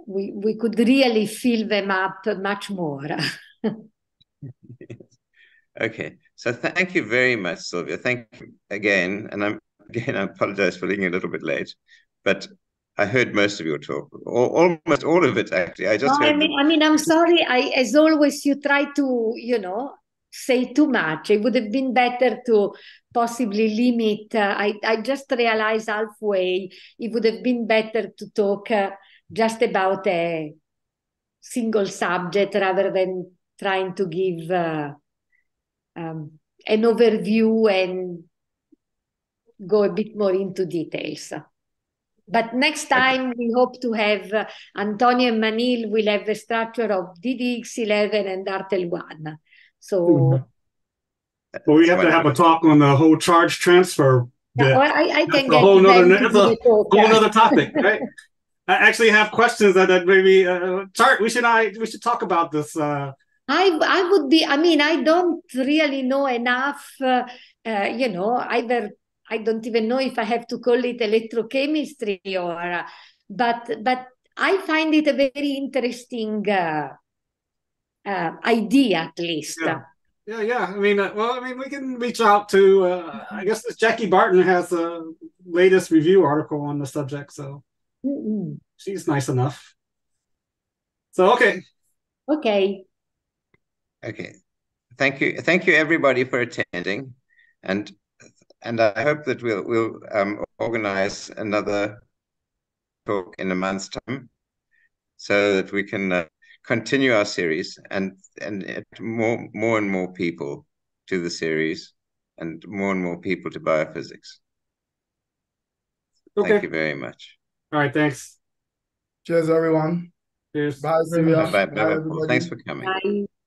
We, we could really fill them up much more. Okay. So thank you very much, Sylvia. Thank you again. And I'm again, I apologize for being a little bit late, but I heard most of your talk, or almost all of it actually. I just. No, I mean, I mean, I'm sorry. I, as always, you try to, you know, say too much. It would have been better to possibly limit. Uh, I, I just realized halfway it would have been better to talk uh, just about a single subject rather than trying to give. Uh, um, an overview and go a bit more into details. But next time we hope to have uh, Antonio and Manil will have the structure of DDX11 and RTL1. So well, we have to have a talk on the whole charge transfer. Yeah, well, I, I can a whole that's a whole other topic, right? I actually have questions that, that maybe uh, chart. We should I we should talk about this uh, I, I would be, I mean, I don't really know enough, uh, uh, you know, either, I don't even know if I have to call it electrochemistry or, uh, but, but I find it a very interesting uh, uh, idea, at least. Yeah. Yeah, yeah. I mean, uh, well, I mean, we can reach out to. I guess Jackie Barton has the latest review article on the subject, so Mm-mm. she's nice enough. So okay. Okay. Okay. Thank you. Thank you everybody for attending. And and I hope that we'll we'll um, organize another talk in a month's time so that we can uh, continue our series and and more more and more people to the series and more and more people to biophysics. Okay. Thank you very much. All right, thanks. Cheers, everyone. Cheers. Bye, Bye, bye, Thanks for coming. Bye.